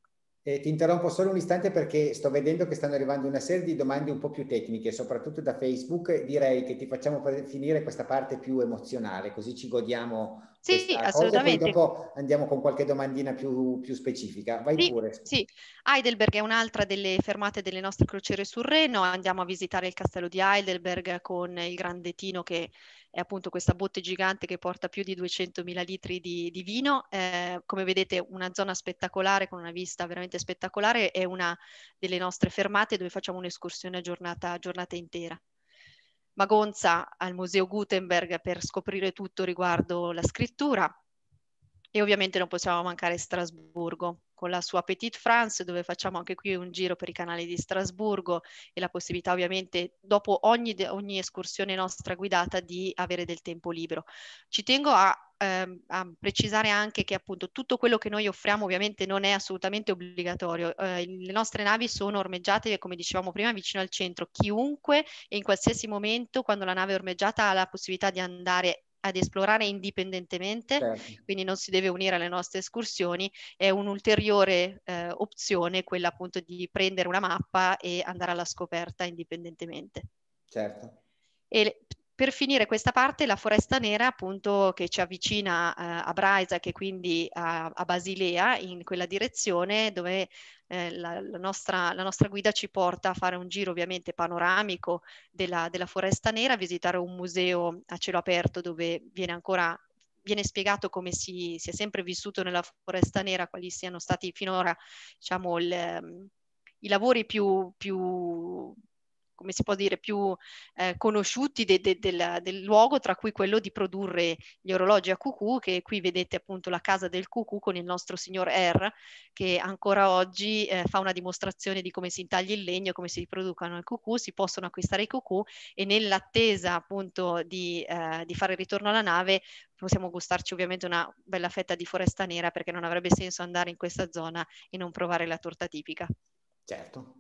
Eh, ti interrompo solo un istante perché sto vedendo che stanno arrivando una serie di domande un po' più tecniche, soprattutto da Facebook. Direi che ti facciamo finire questa parte più emozionale, così ci godiamo sì, sì assolutamente. dopo andiamo con qualche domandina più, più specifica. Vai sì, pure. Sì, Heidelberg è un'altra delle fermate delle nostre crociere sul Reno. Andiamo a visitare il castello di Heidelberg con il grande Tino che è appunto questa botte gigante che porta più di 200.000 litri di, di vino. Eh, come vedete una zona spettacolare con una vista veramente spettacolare. È una delle nostre fermate dove facciamo un'escursione a giornata, giornata intera. Magonza al Museo Gutenberg per scoprire tutto riguardo la scrittura e ovviamente non possiamo mancare Strasburgo con la sua Petite France dove facciamo anche qui un giro per i canali di Strasburgo e la possibilità ovviamente dopo ogni, ogni escursione nostra guidata di avere del tempo libero. Ci tengo a ehm, a precisare anche che appunto tutto quello che noi offriamo ovviamente non è assolutamente obbligatorio. Eh, le nostre navi sono ormeggiate, come dicevamo prima, vicino al centro. Chiunque in qualsiasi momento, quando la nave è ormeggiata, ha la possibilità di andare ad esplorare indipendentemente, certo. quindi non si deve unire alle nostre escursioni, è un'ulteriore eh, opzione quella appunto di prendere una mappa e andare alla scoperta indipendentemente. Certo. E per finire questa parte, la foresta nera appunto che ci avvicina eh, a Braisa, che quindi a, a, Basilea in quella direzione dove eh, la, la, nostra, la, nostra, guida ci porta a fare un giro ovviamente panoramico della, della foresta nera, visitare un museo a cielo aperto dove viene ancora viene spiegato come si, si, è sempre vissuto nella foresta nera, quali siano stati finora diciamo, il, ehm, i lavori più, più, come si può dire, più eh, conosciuti de, de, de la, del luogo, tra cui quello di produrre gli orologi a cucù, che qui vedete appunto la casa del cucù con il nostro signor R, er, che ancora oggi eh, fa una dimostrazione di come si intagli il legno, come si riproducano i cucù, si possono acquistare i cucù e nell'attesa appunto di, eh, di fare ritorno alla nave possiamo gustarci ovviamente una bella fetta di foresta nera perché non avrebbe senso andare in questa zona e non provare la torta tipica. Certo,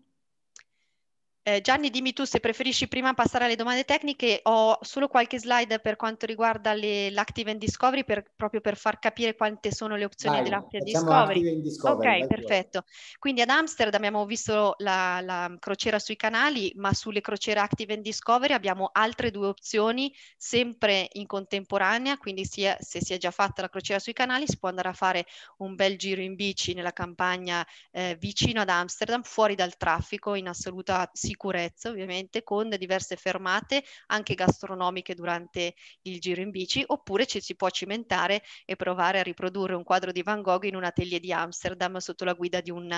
eh, Gianni, dimmi tu se preferisci prima passare alle domande tecniche. Ho solo qualche slide per quanto riguarda l'Active and Discovery, per, proprio per far capire quante sono le opzioni dell'Active Discovery. Discovery. Ok, perfetto. Pure. Quindi ad Amsterdam abbiamo visto la, la crociera sui canali, ma sulle crociere Active and Discovery abbiamo altre due opzioni, sempre in contemporanea, quindi sia, se si è già fatta la crociera sui canali si può andare a fare un bel giro in bici nella campagna eh, vicino ad Amsterdam, fuori dal traffico, in assoluta sicurezza sicurezza ovviamente, con diverse fermate anche gastronomiche durante il giro in bici, oppure ci si può cimentare e provare a riprodurre un quadro di Van Gogh in un atelier di Amsterdam sotto la guida di, un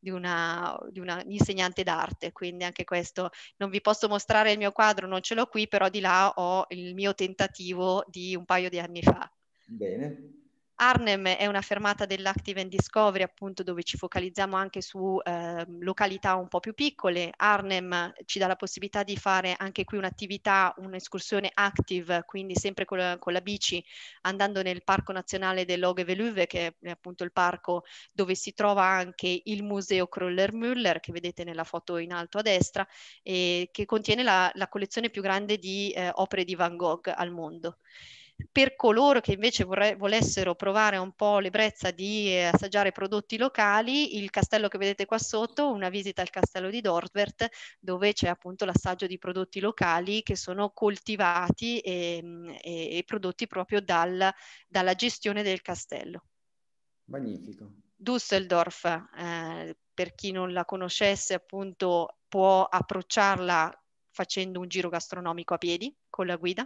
di, una, di una insegnante d'arte. Quindi anche questo, non vi posso mostrare il mio quadro, non ce l'ho qui, però di là ho il mio tentativo di un paio di anni fa. Bene, Arnhem è una fermata dell'Active and Discovery, appunto, dove ci focalizziamo anche su eh, località un po' più piccole. Arnhem ci dà la possibilità di fare anche qui un'attività, un'escursione active, quindi sempre con la, con la bici, andando nel Parco Nazionale dell'Oge Veluve, che è appunto il parco dove si trova anche il museo Kroller Müller, che vedete nella foto in alto a destra, e che contiene la, la collezione più grande di eh, opere di Van Gogh al mondo. Per coloro che invece vorre- volessero provare un po' l'ebbrezza di eh, assaggiare prodotti locali, il castello che vedete qua sotto, una visita al castello di Dortwert, dove c'è appunto l'assaggio di prodotti locali che sono coltivati e, ehm, e, e prodotti proprio dal, dalla gestione del castello. Magnifico. Düsseldorf, eh, per chi non la conoscesse, appunto può approcciarla facendo un giro gastronomico a piedi con la guida.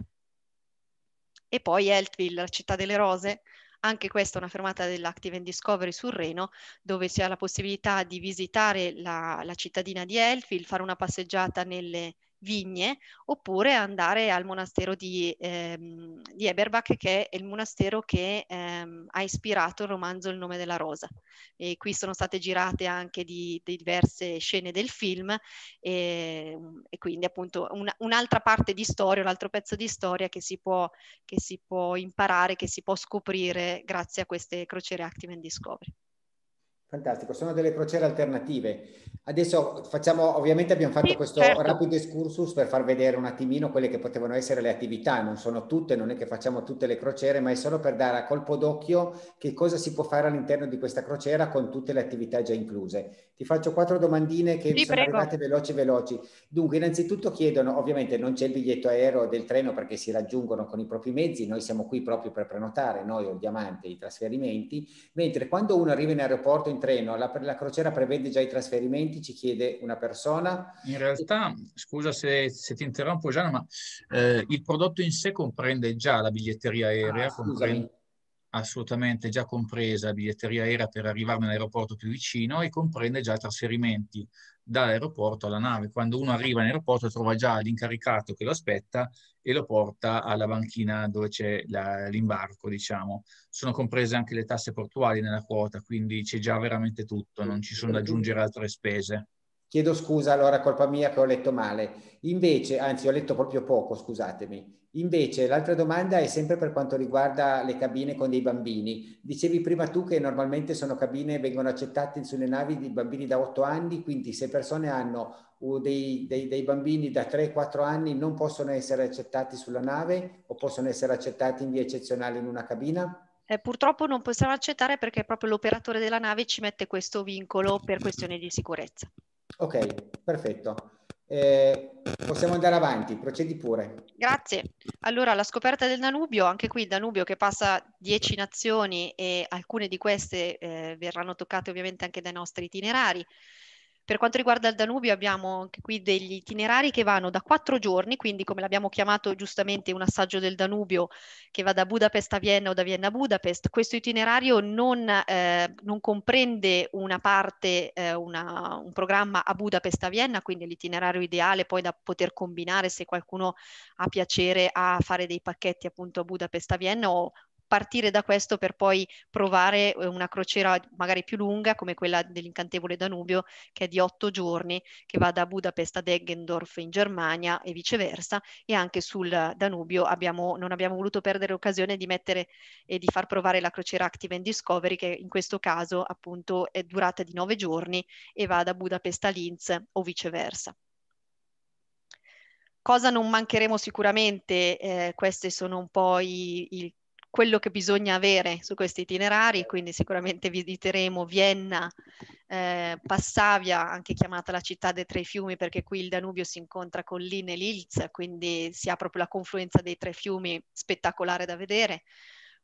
E poi Eltville, la città delle rose, anche questa è una fermata dell'Active and Discovery sul Reno, dove si ha la possibilità di visitare la, la cittadina di Elfield, fare una passeggiata nelle, vigne, oppure andare al monastero di, ehm, di Eberbach, che è il monastero che ehm, ha ispirato il romanzo Il nome della rosa. E qui sono state girate anche di, di diverse scene del film e, ehm, e quindi appunto un, un'altra parte di storia, un altro pezzo di storia che si, può, che si può imparare, che si può scoprire grazie a queste crociere Active and Discovery. Fantastico, sono delle crociere alternative. Adesso facciamo, ovviamente abbiamo fatto sì, questo certo. rapido excursus per far vedere un attimino quelle che potevano essere le attività, non sono tutte, non è che facciamo tutte le crociere, ma è solo per dare a colpo d'occhio che cosa si può fare all'interno di questa crociera con tutte le attività già incluse. Ti faccio quattro domandine che sì, sono prego. arrivate veloci veloci. Dunque, innanzitutto chiedono, ovviamente non c'è il biglietto aereo del treno perché si raggiungono con i propri mezzi, noi siamo qui proprio per prenotare, noi o il diamante, i trasferimenti, mentre quando uno arriva in aeroporto in in treno, la, la, crociera prevede già i trasferimenti, ci chiede una persona. In realtà, scusa se, se ti interrompo Gianna, ma eh, il prodotto in sé comprende già la biglietteria aerea, ah, comprende, assolutamente già compresa la biglietteria aerea per arrivare nell'aeroporto più vicino e comprende già i trasferimenti dall'aeroporto alla nave. Quando uno arriva in aeroporto trova già l'incaricato che lo aspetta e lo porta alla banchina dove c'è la, l'imbarco, diciamo. Sono comprese anche le tasse portuali nella quota, quindi c'è già veramente tutto, non ci sono da aggiungere altre spese. Chiedo scusa, allora colpa mia che ho letto male. Invece, anzi ho letto proprio poco, scusatemi. Invece l'altra domanda è sempre per quanto riguarda le cabine con dei bambini. Dicevi prima tu che normalmente sono cabine, che vengono accettate sulle navi di bambini da 8 anni, quindi se persone hanno uh, dei, dei, dei bambini da 3-4 anni non possono essere accettati sulla nave o possono essere accettati in via eccezionale in una cabina? Eh, purtroppo non possiamo accettare perché proprio l'operatore della nave ci mette questo vincolo per questioni di sicurezza. Ok, perfetto. Eh, possiamo andare avanti, procedi pure. Grazie. Allora, la scoperta del Danubio, anche qui il Danubio che passa dieci nazioni e alcune di queste eh, verranno toccate ovviamente anche dai nostri itinerari. Per quanto riguarda il Danubio abbiamo anche qui degli itinerari che vanno da quattro giorni, quindi come l'abbiamo chiamato giustamente un assaggio del Danubio che va da Budapest a Vienna o da Vienna a Budapest, questo itinerario non, eh, non comprende una parte, eh, una, un programma a Budapest a Vienna, quindi l'itinerario ideale poi da poter combinare se qualcuno ha piacere a fare dei pacchetti appunto a Budapest a Vienna o, partire da questo per poi provare eh, una crociera magari più lunga come quella dell'incantevole Danubio che è di otto giorni che va da Budapest a Deggendorf in Germania e viceversa e anche sul Danubio abbiamo, non abbiamo voluto perdere l'occasione di mettere e di far provare la crociera Active and Discovery che in questo caso appunto è durata di nove giorni e va da Budapest a Linz o viceversa. Cosa non mancheremo sicuramente, eh, questi sono un po' i, i quello che bisogna avere su questi itinerari, certo. quindi sicuramente visiteremo Vienna, eh, Passavia, anche chiamata la città dei tre fiumi perché qui il Danubio si incontra con l'Inn e l'Ilz, quindi si ha proprio la confluenza dei tre fiumi spettacolare da vedere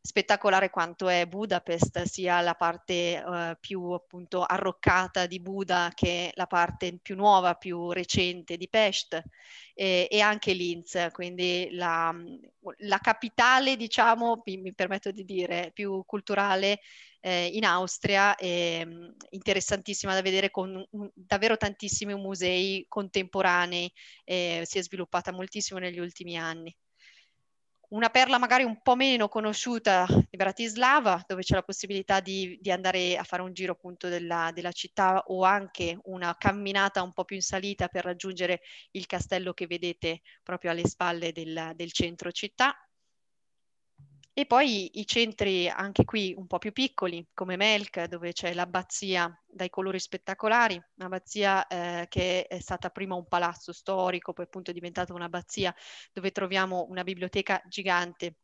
spettacolare quanto è Budapest, sia la parte eh, più appunto arroccata di Buda che la parte più nuova, più recente di Pest eh, e anche Linz, quindi la, la capitale diciamo, mi, mi, permetto di dire, più culturale eh, in Austria, mm, interessantissima da vedere con un, davvero tantissimi musei contemporanei, si è sviluppata moltissimo negli ultimi anni una perla magari un po' meno conosciuta di Bratislava, dove c'è la possibilità di, di andare a fare un giro appunto della, della, città o anche una camminata un po' più in salita per raggiungere il castello che vedete proprio alle spalle del, del centro città. E poi i centri anche qui un po' più piccoli, come Melk, dove c'è l'abbazia dai colori spettacolari, un'abbazia eh, che è stata prima un palazzo storico, poi appunto è diventata un'abbazia dove troviamo una biblioteca gigante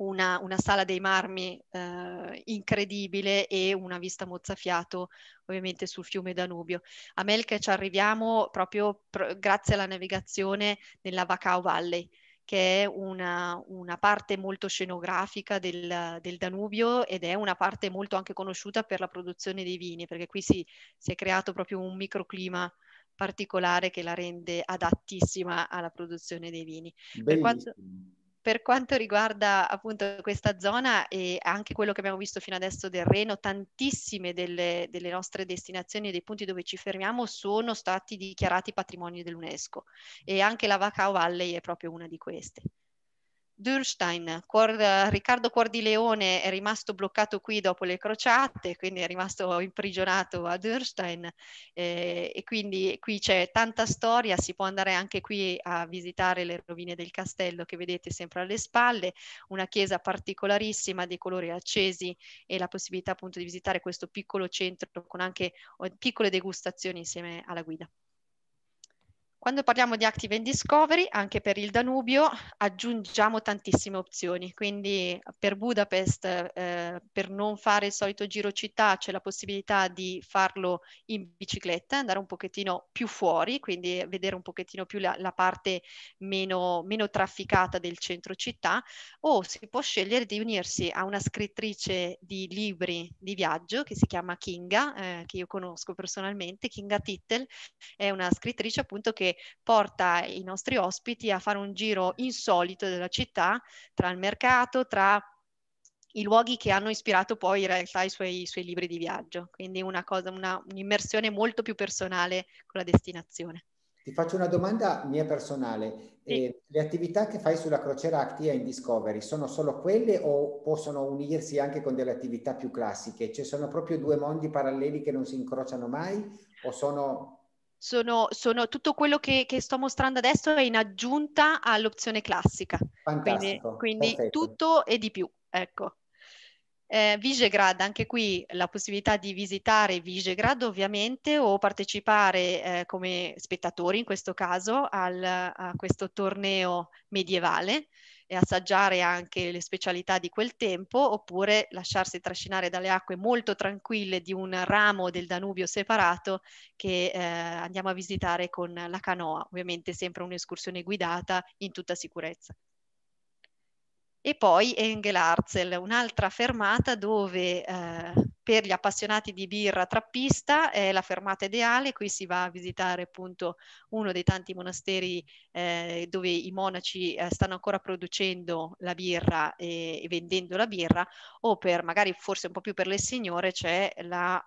una, una, sala dei marmi eh, incredibile e una vista mozzafiato ovviamente sul fiume Danubio. A Melk ci arriviamo proprio pr- grazie alla navigazione nella Vacao Valley, che è una, una parte molto scenografica del, del, Danubio ed è una parte molto anche conosciuta per la produzione dei vini, perché qui si, si è creato proprio un microclima particolare che la rende adattissima alla produzione dei vini. Per quanto, per quanto riguarda appunto questa zona e anche quello che abbiamo visto fino adesso del Reno, tantissime delle, delle nostre destinazioni e dei punti dove ci fermiamo sono stati dichiarati patrimonio dell'UNESCO e anche la Vacao Valley è proprio una di queste. Dürstein, Riccardo Cuor di Leone è rimasto bloccato qui dopo le crociate, quindi è rimasto imprigionato a Durstein eh, e quindi qui c'è tanta storia, si può andare anche qui a visitare le rovine del castello che vedete sempre alle spalle, una chiesa particolarissima dei colori accesi e la possibilità appunto di visitare questo piccolo centro con anche piccole degustazioni insieme alla guida. Quando parliamo di Active and Discovery, anche per il Danubio, aggiungiamo tantissime opzioni. Quindi per Budapest, eh, per non fare il solito giro città, c'è la possibilità di farlo in bicicletta, andare un pochettino più fuori, quindi vedere un pochettino più la, la parte meno, meno, trafficata del centro città, o si può scegliere di unirsi a una scrittrice di libri di viaggio che si chiama Kinga, eh, che io conosco personalmente. Kinga Tittel è una scrittrice appunto che porta i nostri ospiti a fare un giro insolito della città, tra il mercato, tra i luoghi che hanno ispirato poi in realtà i suoi, i suoi libri di viaggio, quindi una cosa, una, un'immersione molto più personale con la destinazione. Ti faccio una domanda mia personale. Sì. Eh, le attività che fai sulla crociera Actia in Discovery sono solo quelle o possono unirsi anche con delle attività più classiche? Ci cioè sono proprio due mondi paralleli che non si incrociano mai o sono sono, sono, tutto quello che, che, sto mostrando adesso è in aggiunta all'opzione classica. Fantastico, quindi, quindi tutto e di più, ecco. Eh, Visegrad, anche qui la possibilità di visitare Visegrad ovviamente o partecipare eh, come spettatori in questo caso al, a questo torneo medievale e assaggiare anche le specialità di quel tempo, oppure lasciarsi trascinare dalle acque molto tranquille di un ramo del Danubio separato che eh, andiamo a visitare con la canoa, ovviamente sempre un'escursione guidata in tutta sicurezza. E poi Engelarzel, un'altra fermata dove eh, per gli appassionati di birra trappista è la fermata ideale, qui si va a visitare appunto uno dei tanti monasteri eh, dove i monaci eh, stanno ancora producendo la birra e, e vendendo la birra o per magari forse un po' più per le signore c'è la,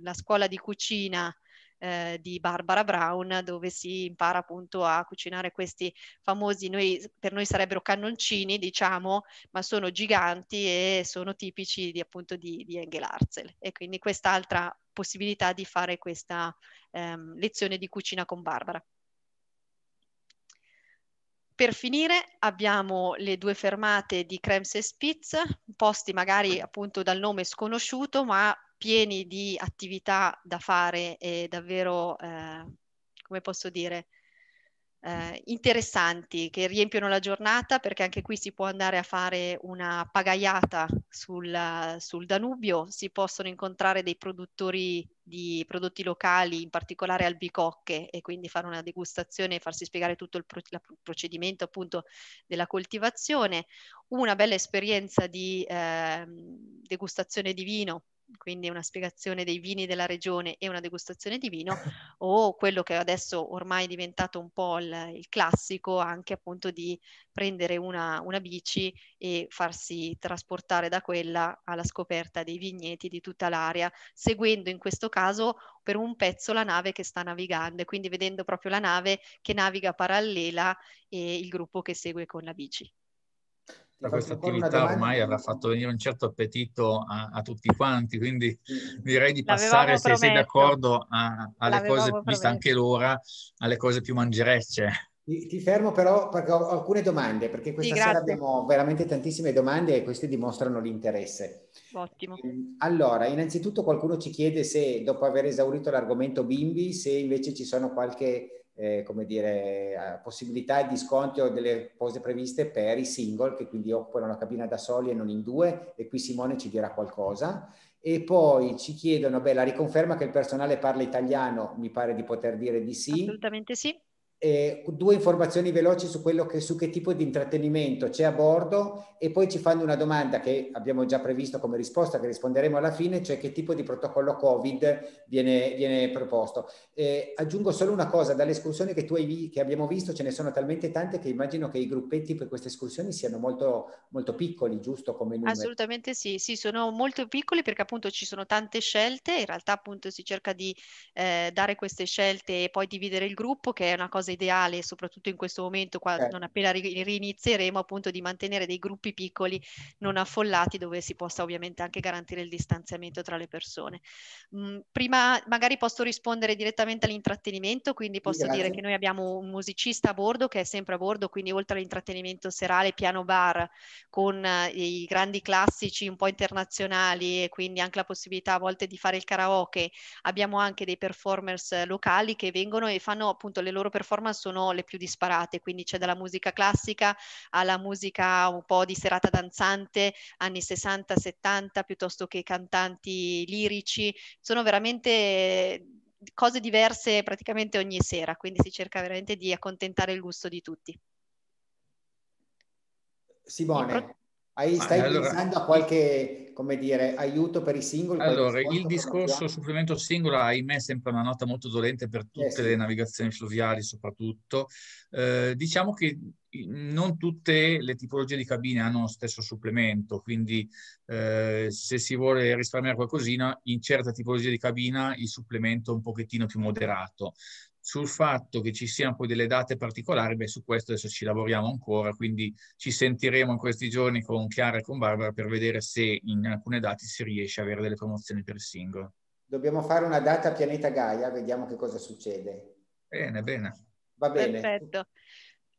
la scuola di cucina eh, di Barbara Brown dove si impara appunto a cucinare questi famosi, noi, per noi sarebbero cannoncini diciamo, ma sono giganti e sono tipici di, appunto di, di Engel Arzel. E quindi quest'altra possibilità di fare questa ehm, lezione di cucina con Barbara. Per finire abbiamo le due fermate di Krems e Spitz, posti magari appunto dal nome sconosciuto, ma pieni di attività da fare e davvero, eh, come posso dire, eh, interessanti che riempiono la giornata perché anche qui si può andare a fare una pagaiata sul, sul Danubio, si possono incontrare dei produttori di prodotti locali, in particolare albicocche, e quindi fare una degustazione e farsi spiegare tutto il, pro- il procedimento appunto della coltivazione, una bella esperienza di eh, degustazione di vino quindi una spiegazione dei vini della regione e una degustazione di vino, o quello che adesso ormai è diventato un po' il, il classico, anche appunto di prendere una, una, bici e farsi trasportare da quella alla scoperta dei vigneti di tutta l'area, seguendo in questo caso per un pezzo la nave che sta navigando e quindi vedendo proprio la nave che naviga parallela e il gruppo che segue con la bici da questa attività ormai avrà fatto venire un certo appetito a, a tutti quanti, quindi direi di passare, se sei d'accordo, alle cose, promesso. vista anche l'ora, alle cose più mangerecce. Ti, ti, fermo però perché ho alcune domande, perché questa sì, sera abbiamo veramente tantissime domande e queste dimostrano l'interesse. Ottimo. Ehm, allora, innanzitutto qualcuno ci chiede se dopo aver esaurito l'argomento bimbi, se invece ci sono qualche eh, come dire, eh, possibilità di o delle cose previste per i single che quindi occupano la cabina da soli e non in due e qui Simone ci dirà qualcosa. E poi ci chiedono, beh, la riconferma che il personale parla italiano, mi pare di poter dire di sì. Assolutamente sì eh, due informazioni veloci su, quello che, su, che, tipo di intrattenimento c'è a bordo e poi ci fanno una domanda che abbiamo già previsto come risposta, che risponderemo alla fine, cioè che tipo di protocollo Covid viene, viene proposto. Eh, aggiungo solo una cosa, dalle escursioni che, hai, che, abbiamo visto ce ne sono talmente tante che immagino che i gruppetti per queste escursioni siano molto, molto piccoli, giusto come numero? Assolutamente sì, sì, sono molto piccoli perché appunto ci sono tante scelte, in realtà appunto si cerca di eh, dare queste scelte e poi dividere il gruppo, che è una cosa ideale, soprattutto in questo momento, quando, certo. eh. non appena rinizieremo, appunto di mantenere dei gruppi piccoli, non affollati, dove si possa ovviamente anche garantire il distanziamento tra le persone. Mh, mhmm, prima magari posso rispondere direttamente all'intrattenimento, quindi posso Grazie. dire che noi abbiamo un musicista a bordo che è sempre a bordo, quindi oltre all'intrattenimento serale, piano bar con eh, i grandi classici un po' internazionali e quindi anche la possibilità a volte di fare il karaoke, abbiamo anche dei performers locali che vengono e fanno appunto le loro performance performance sono le più disparate, quindi c'è dalla musica classica alla musica un po' di serata danzante, anni 60, 70, piuttosto che cantanti lirici, sono veramente cose diverse praticamente ogni sera, quindi si cerca veramente di accontentare il gusto di tutti. Simone, hai, eh, stai allora... pensando a qualche come dire, aiuto per i singoli? Allora, il discorso supplemento singolo, ahimè, è sempre una nota molto dolente per eh, tutte eh, sì. le navigazioni fluviali, soprattutto. Eh, diciamo che non tutte le tipologie di cabine hanno lo stesso supplemento, quindi eh, se si vuole risparmiare qualcosina, in certa tipologia di cabina il supplemento è un pochettino più moderato. Sul fatto che ci siano poi delle date particolari, beh, su questo adesso ci lavoriamo ancora, quindi ci sentiremo in questi giorni con Chiara e con Barbara per vedere se in alcune date si riesce a avere delle promozioni per singolo. Dobbiamo fare una data Pianeta Gaia, vediamo che cosa succede. Bene, bene. Va bene. Perfetto.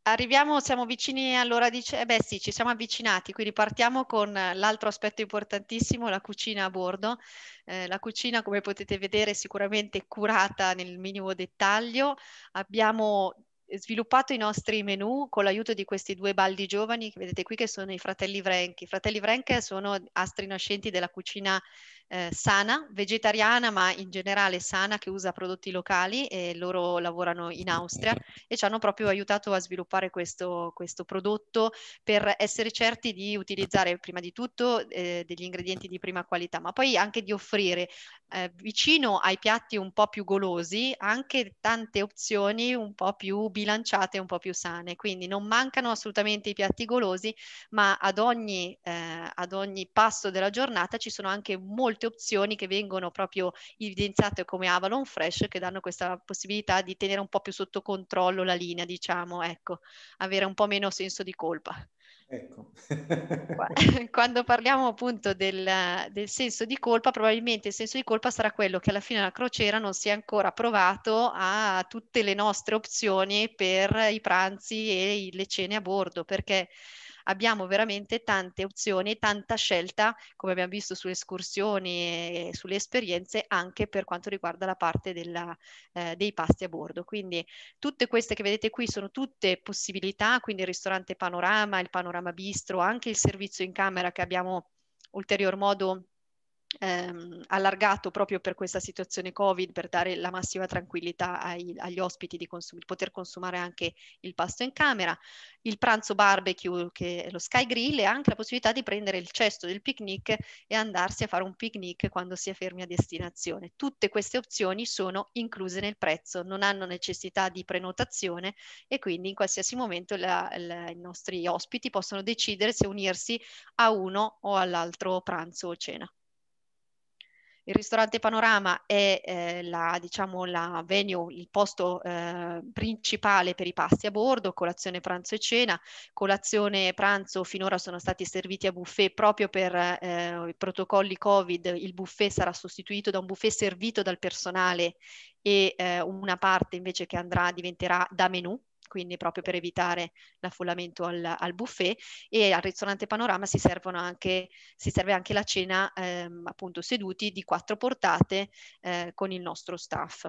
Arriviamo, siamo vicini all'ora di cena, eh beh sì, ci siamo avvicinati, quindi partiamo con l'altro aspetto importantissimo, la cucina a bordo. Eh, la cucina, come potete vedere, è sicuramente curata nel minimo dettaglio. Abbiamo sviluppato i nostri menu con l'aiuto di questi due baldi giovani che vedete qui che sono i fratelli Vrenchi. I fratelli Vrenchi sono astri nascenti della cucina eh, sana, vegetariana ma in generale sana che usa prodotti locali e loro lavorano in Austria e ci hanno proprio aiutato a sviluppare questo, questo prodotto per essere certi di utilizzare prima di tutto eh, degli ingredienti di prima qualità ma poi anche di offrire eh, vicino ai piatti un po' più golosi anche tante opzioni un po' più bilanciate, un po' più sane, quindi non mancano assolutamente i piatti golosi ma ad ogni, eh, ad ogni passo della giornata ci sono anche molti certe opzioni che vengono proprio evidenziate come Avalon Fresh che danno questa possibilità di tenere un po' più sotto controllo la linea, diciamo, ecco, avere un po' meno senso di colpa. Ecco. Quando parliamo appunto del, del, senso di colpa, probabilmente il senso di colpa sarà quello che alla fine la crociera non si è ancora provato a tutte le nostre opzioni per i pranzi e le cene a bordo, perché abbiamo veramente tante opzioni, tanta scelta, come abbiamo visto sulle escursioni e sulle esperienze, anche per quanto riguarda la parte della, eh, dei pasti a bordo. Quindi tutte queste che vedete qui sono tutte possibilità, quindi il ristorante panorama, il panorama bistro, anche il servizio in camera che abbiamo ulterior modo ehm, allargato proprio per questa situazione Covid, per dare la massima tranquillità ai, agli ospiti di consum- poter consumare anche il pasto in camera, il pranzo barbecue che è lo Sky Grill e anche la possibilità di prendere il cesto del picnic e andarsi a fare un picnic quando si è fermi a destinazione. Tutte queste opzioni sono incluse nel prezzo, non hanno necessità di prenotazione e quindi in qualsiasi momento la, la, i nostri ospiti possono decidere se unirsi a uno o all'altro pranzo o cena. Il ristorante Panorama è eh, la, diciamo, la venue, il posto eh, principale per i pasti a bordo, colazione, pranzo e cena. Colazione e pranzo finora sono stati serviti a buffet proprio per eh, i protocolli Covid. Il buffet sarà sostituito da un buffet servito dal personale e eh, una parte invece che andrà diventerà da menù quindi proprio per evitare l'affollamento al, al, buffet e al ristorante Panorama si, anche, si serve anche la cena ehm, appunto seduti di quattro portate eh, con il nostro staff.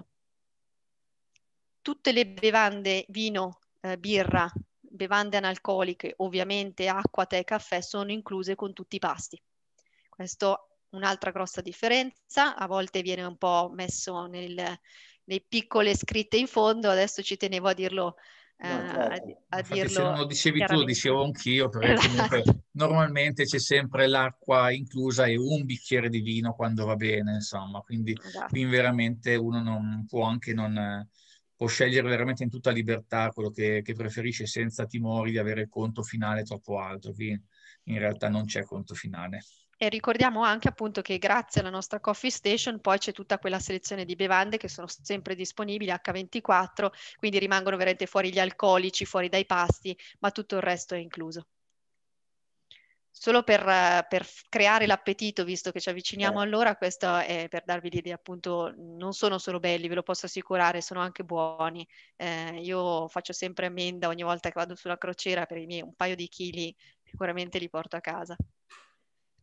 Tutte le bevande, vino, eh, birra, bevande analcoliche, ovviamente acqua, tè, caffè sono incluse con tutti i pasti. Questo un'altra grossa differenza, a volte viene un po' messo nel, nelle piccole scritte in fondo, adesso ci tenevo a dirlo eh, a, certo. a dirlo. Se non lo dicevi tu, lo dicevo anch'io, perché esatto. comunque normalmente c'è sempre l'acqua inclusa e un bicchiere di vino quando va bene, insomma, quindi esatto. qui veramente uno non può anche non può scegliere veramente in tutta libertà quello che, che preferisce senza timori di avere il conto finale troppo alto, quindi in realtà non c'è conto finale. E ricordiamo anche appunto che grazie alla nostra coffee station poi c'è tutta quella selezione di bevande che sono sempre disponibili H24, quindi rimangono veramente fuori gli alcolici, fuori dai pasti, ma tutto il resto è incluso. Solo per, per creare l'appetito, visto che ci avviciniamo eh. all'ora, questo è per darvi l'idea appunto, non sono solo belli, ve lo posso assicurare, sono anche buoni. Eh, io faccio sempre ammenda ogni volta che vado sulla crociera per i miei un paio di chili, sicuramente li porto a casa.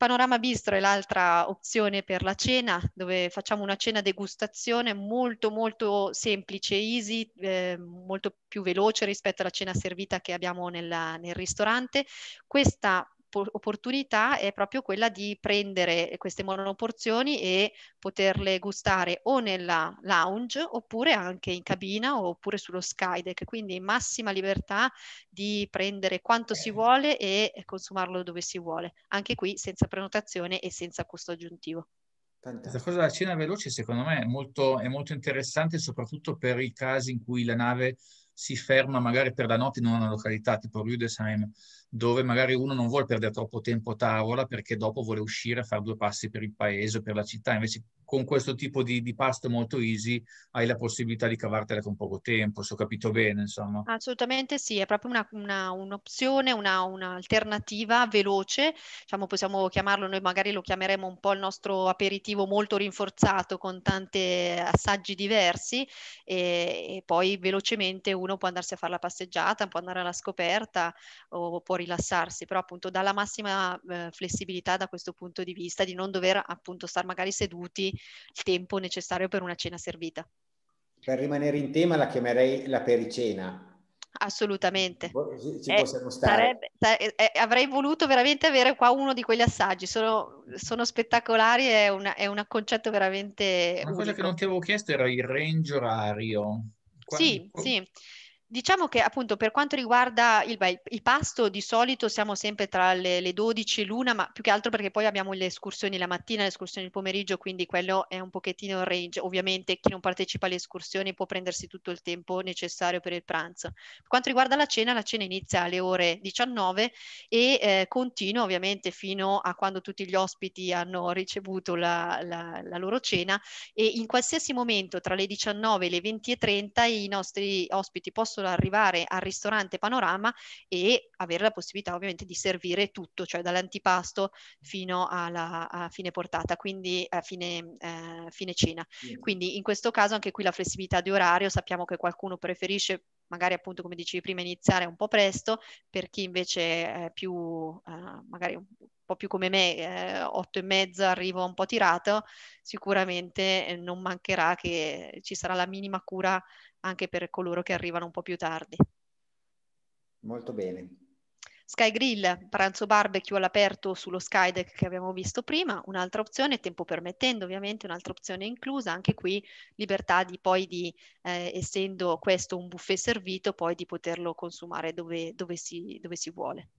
Panorama Bistro è l'altra opzione per la cena, dove facciamo una cena degustazione molto molto semplice, easy, eh, molto più veloce rispetto alla cena servita che abbiamo nella, nel ristorante. Questa opportunità è proprio quella di prendere queste monoporzioni e poterle gustare o nella lounge oppure anche in cabina oppure sullo skydeck, quindi massima libertà di prendere quanto si vuole e consumarlo dove si vuole, anche qui senza prenotazione e senza costo aggiuntivo. Questa cosa della cena veloce secondo me è molto, è molto interessante soprattutto per i casi in cui la nave si ferma magari per la notte in una località tipo Rue de Saint dove magari uno non vuole perdere troppo tempo a tavola perché dopo vuole uscire a fare due passi per il paese, o per la città. Invece con questo tipo di, di pasto molto easy hai la possibilità di cavartela con poco tempo, se ho capito bene, insomma. Assolutamente sì, è proprio una, una, un'opzione, una, un'alternativa veloce, diciamo possiamo chiamarlo, noi magari lo chiameremo un po' il nostro aperitivo molto rinforzato con tanti assaggi diversi e, e poi velocemente uno può andarsi a fare la passeggiata, può andare alla scoperta o può rilassarsi, però appunto dalla massima eh, flessibilità da questo punto di vista, di non dover appunto star magari seduti il tempo necessario per una cena servita. Per rimanere in tema la chiamerei la pericena, assolutamente. Eh, sarebbe, sarebbe, eh, eh, avrei voluto veramente avere qua uno di quegli assaggi, sono, sono spettacolari, è, una, è un concetto veramente... Una unico. cosa che non ti avevo chiesto era il range orario. Quando, sì, quando... sì. Diciamo che appunto per quanto riguarda il, beh, il pasto di solito siamo sempre tra le, le 12 e l'una, ma più che altro perché poi abbiamo le escursioni la mattina, le escursioni il pomeriggio, quindi quello è un pochettino il range. Ovviamente chi non partecipa alle escursioni può prendersi tutto il tempo necessario per il pranzo. Per quanto riguarda la cena, la cena inizia alle ore 19 e eh, continua ovviamente fino a quando tutti gli ospiti hanno ricevuto la, la, la loro cena e in qualsiasi momento tra le 19 e le 20 e 30 i nostri ospiti possono solo arrivare al ristorante Panorama e avere la possibilità ovviamente di servire tutto, cioè dall'antipasto fino alla a fine portata, quindi a fine, eh, fine cena. Quindi in questo caso anche qui la flessibilità di orario, sappiamo che qualcuno preferisce magari appunto come dicevi prima iniziare un po' presto, per chi invece è più eh, magari un po' più come me, eh, otto e mezza arrivo un po' tirato, sicuramente non mancherà che ci sarà la minima cura anche per coloro che arrivano un po' più tardi. Molto bene. Sky Grill, pranzo barbecue all'aperto sullo Skydeck che abbiamo visto prima, un'altra opzione, tempo permettendo ovviamente, un'altra opzione inclusa, anche qui libertà di poi di, eh, essendo questo un buffet servito, poi di poterlo consumare dove, dove, si, dove si vuole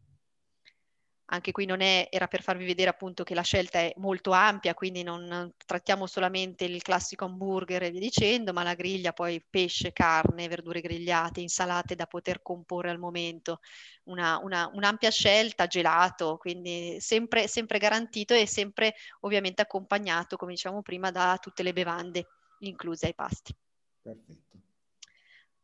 anche qui non è, era per farvi vedere appunto che la scelta è molto ampia, quindi non trattiamo solamente il classico hamburger e via dicendo, ma la griglia poi pesce, carne, verdure grigliate, insalate da poter comporre al momento, una, una, un'ampia scelta, gelato, quindi sempre, sempre garantito e sempre ovviamente accompagnato, come dicevamo prima, da tutte le bevande incluse ai pasti. Perfetto.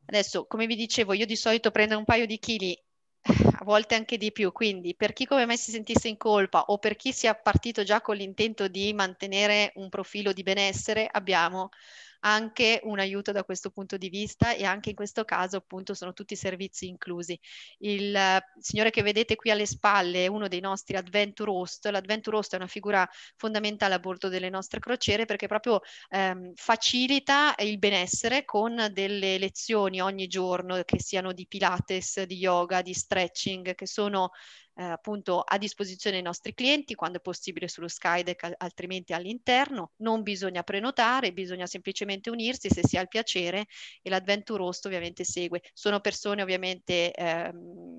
Adesso, come vi dicevo, io di solito prendo un paio di chili a volte anche di più. Quindi per chi come me si sentisse in colpa o per chi sia partito già con l'intento di mantenere un profilo di benessere, abbiamo anche un aiuto da questo punto di vista e anche in questo caso appunto sono tutti i servizi inclusi. Il eh, signore che vedete qui alle spalle è uno dei nostri Adventure Host, l'Adventure Host è una figura fondamentale a bordo delle nostre crociere perché proprio ehm, facilita il benessere con delle lezioni ogni giorno che siano di Pilates, di yoga, di stretching, che sono eh, appunto a disposizione dei nostri clienti quando è possibile sullo Skydeck, altrimenti all'interno. Non bisogna prenotare, bisogna semplicemente unirsi se si ha il piacere e l'Adventure Host ovviamente segue. Sono persone ovviamente eh,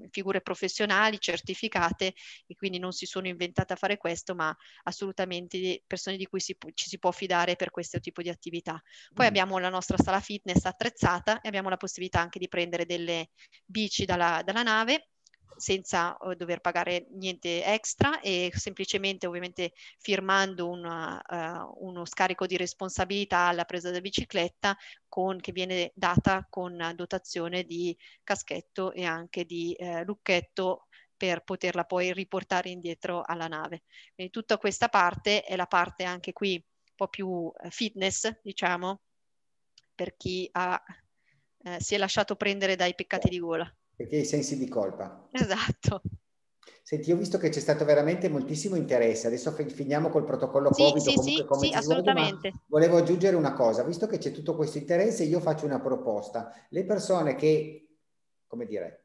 figure professionali, certificate e quindi non si sono inventate a fare questo, ma assolutamente persone di cui si, ci si può fidare per questo tipo di attività. Poi mm. abbiamo la nostra sala fitness attrezzata e abbiamo la possibilità anche di prendere delle bici dalla, dalla nave senza eh, dover pagare niente extra e semplicemente ovviamente firmando una, uh, uno scarico di responsabilità alla presa da bicicletta con, che viene data con dotazione di caschetto e anche di eh, lucchetto per poterla poi riportare indietro alla nave. Quindi tutta questa parte è la parte anche qui un po' più uhm, fitness, diciamo, per chi ha, eh, si è lasciato prendere dai peccati di gola. Perché i sensi di colpa. Esatto. Senti, ho visto che c'è stato veramente moltissimo interesse. Adesso finiamo col protocollo sì, Covid. Sì, sì, sì assolutamente. Sono, volevo aggiungere una cosa. Visto che c'è tutto questo interesse, io faccio una proposta. Le persone che, come dire,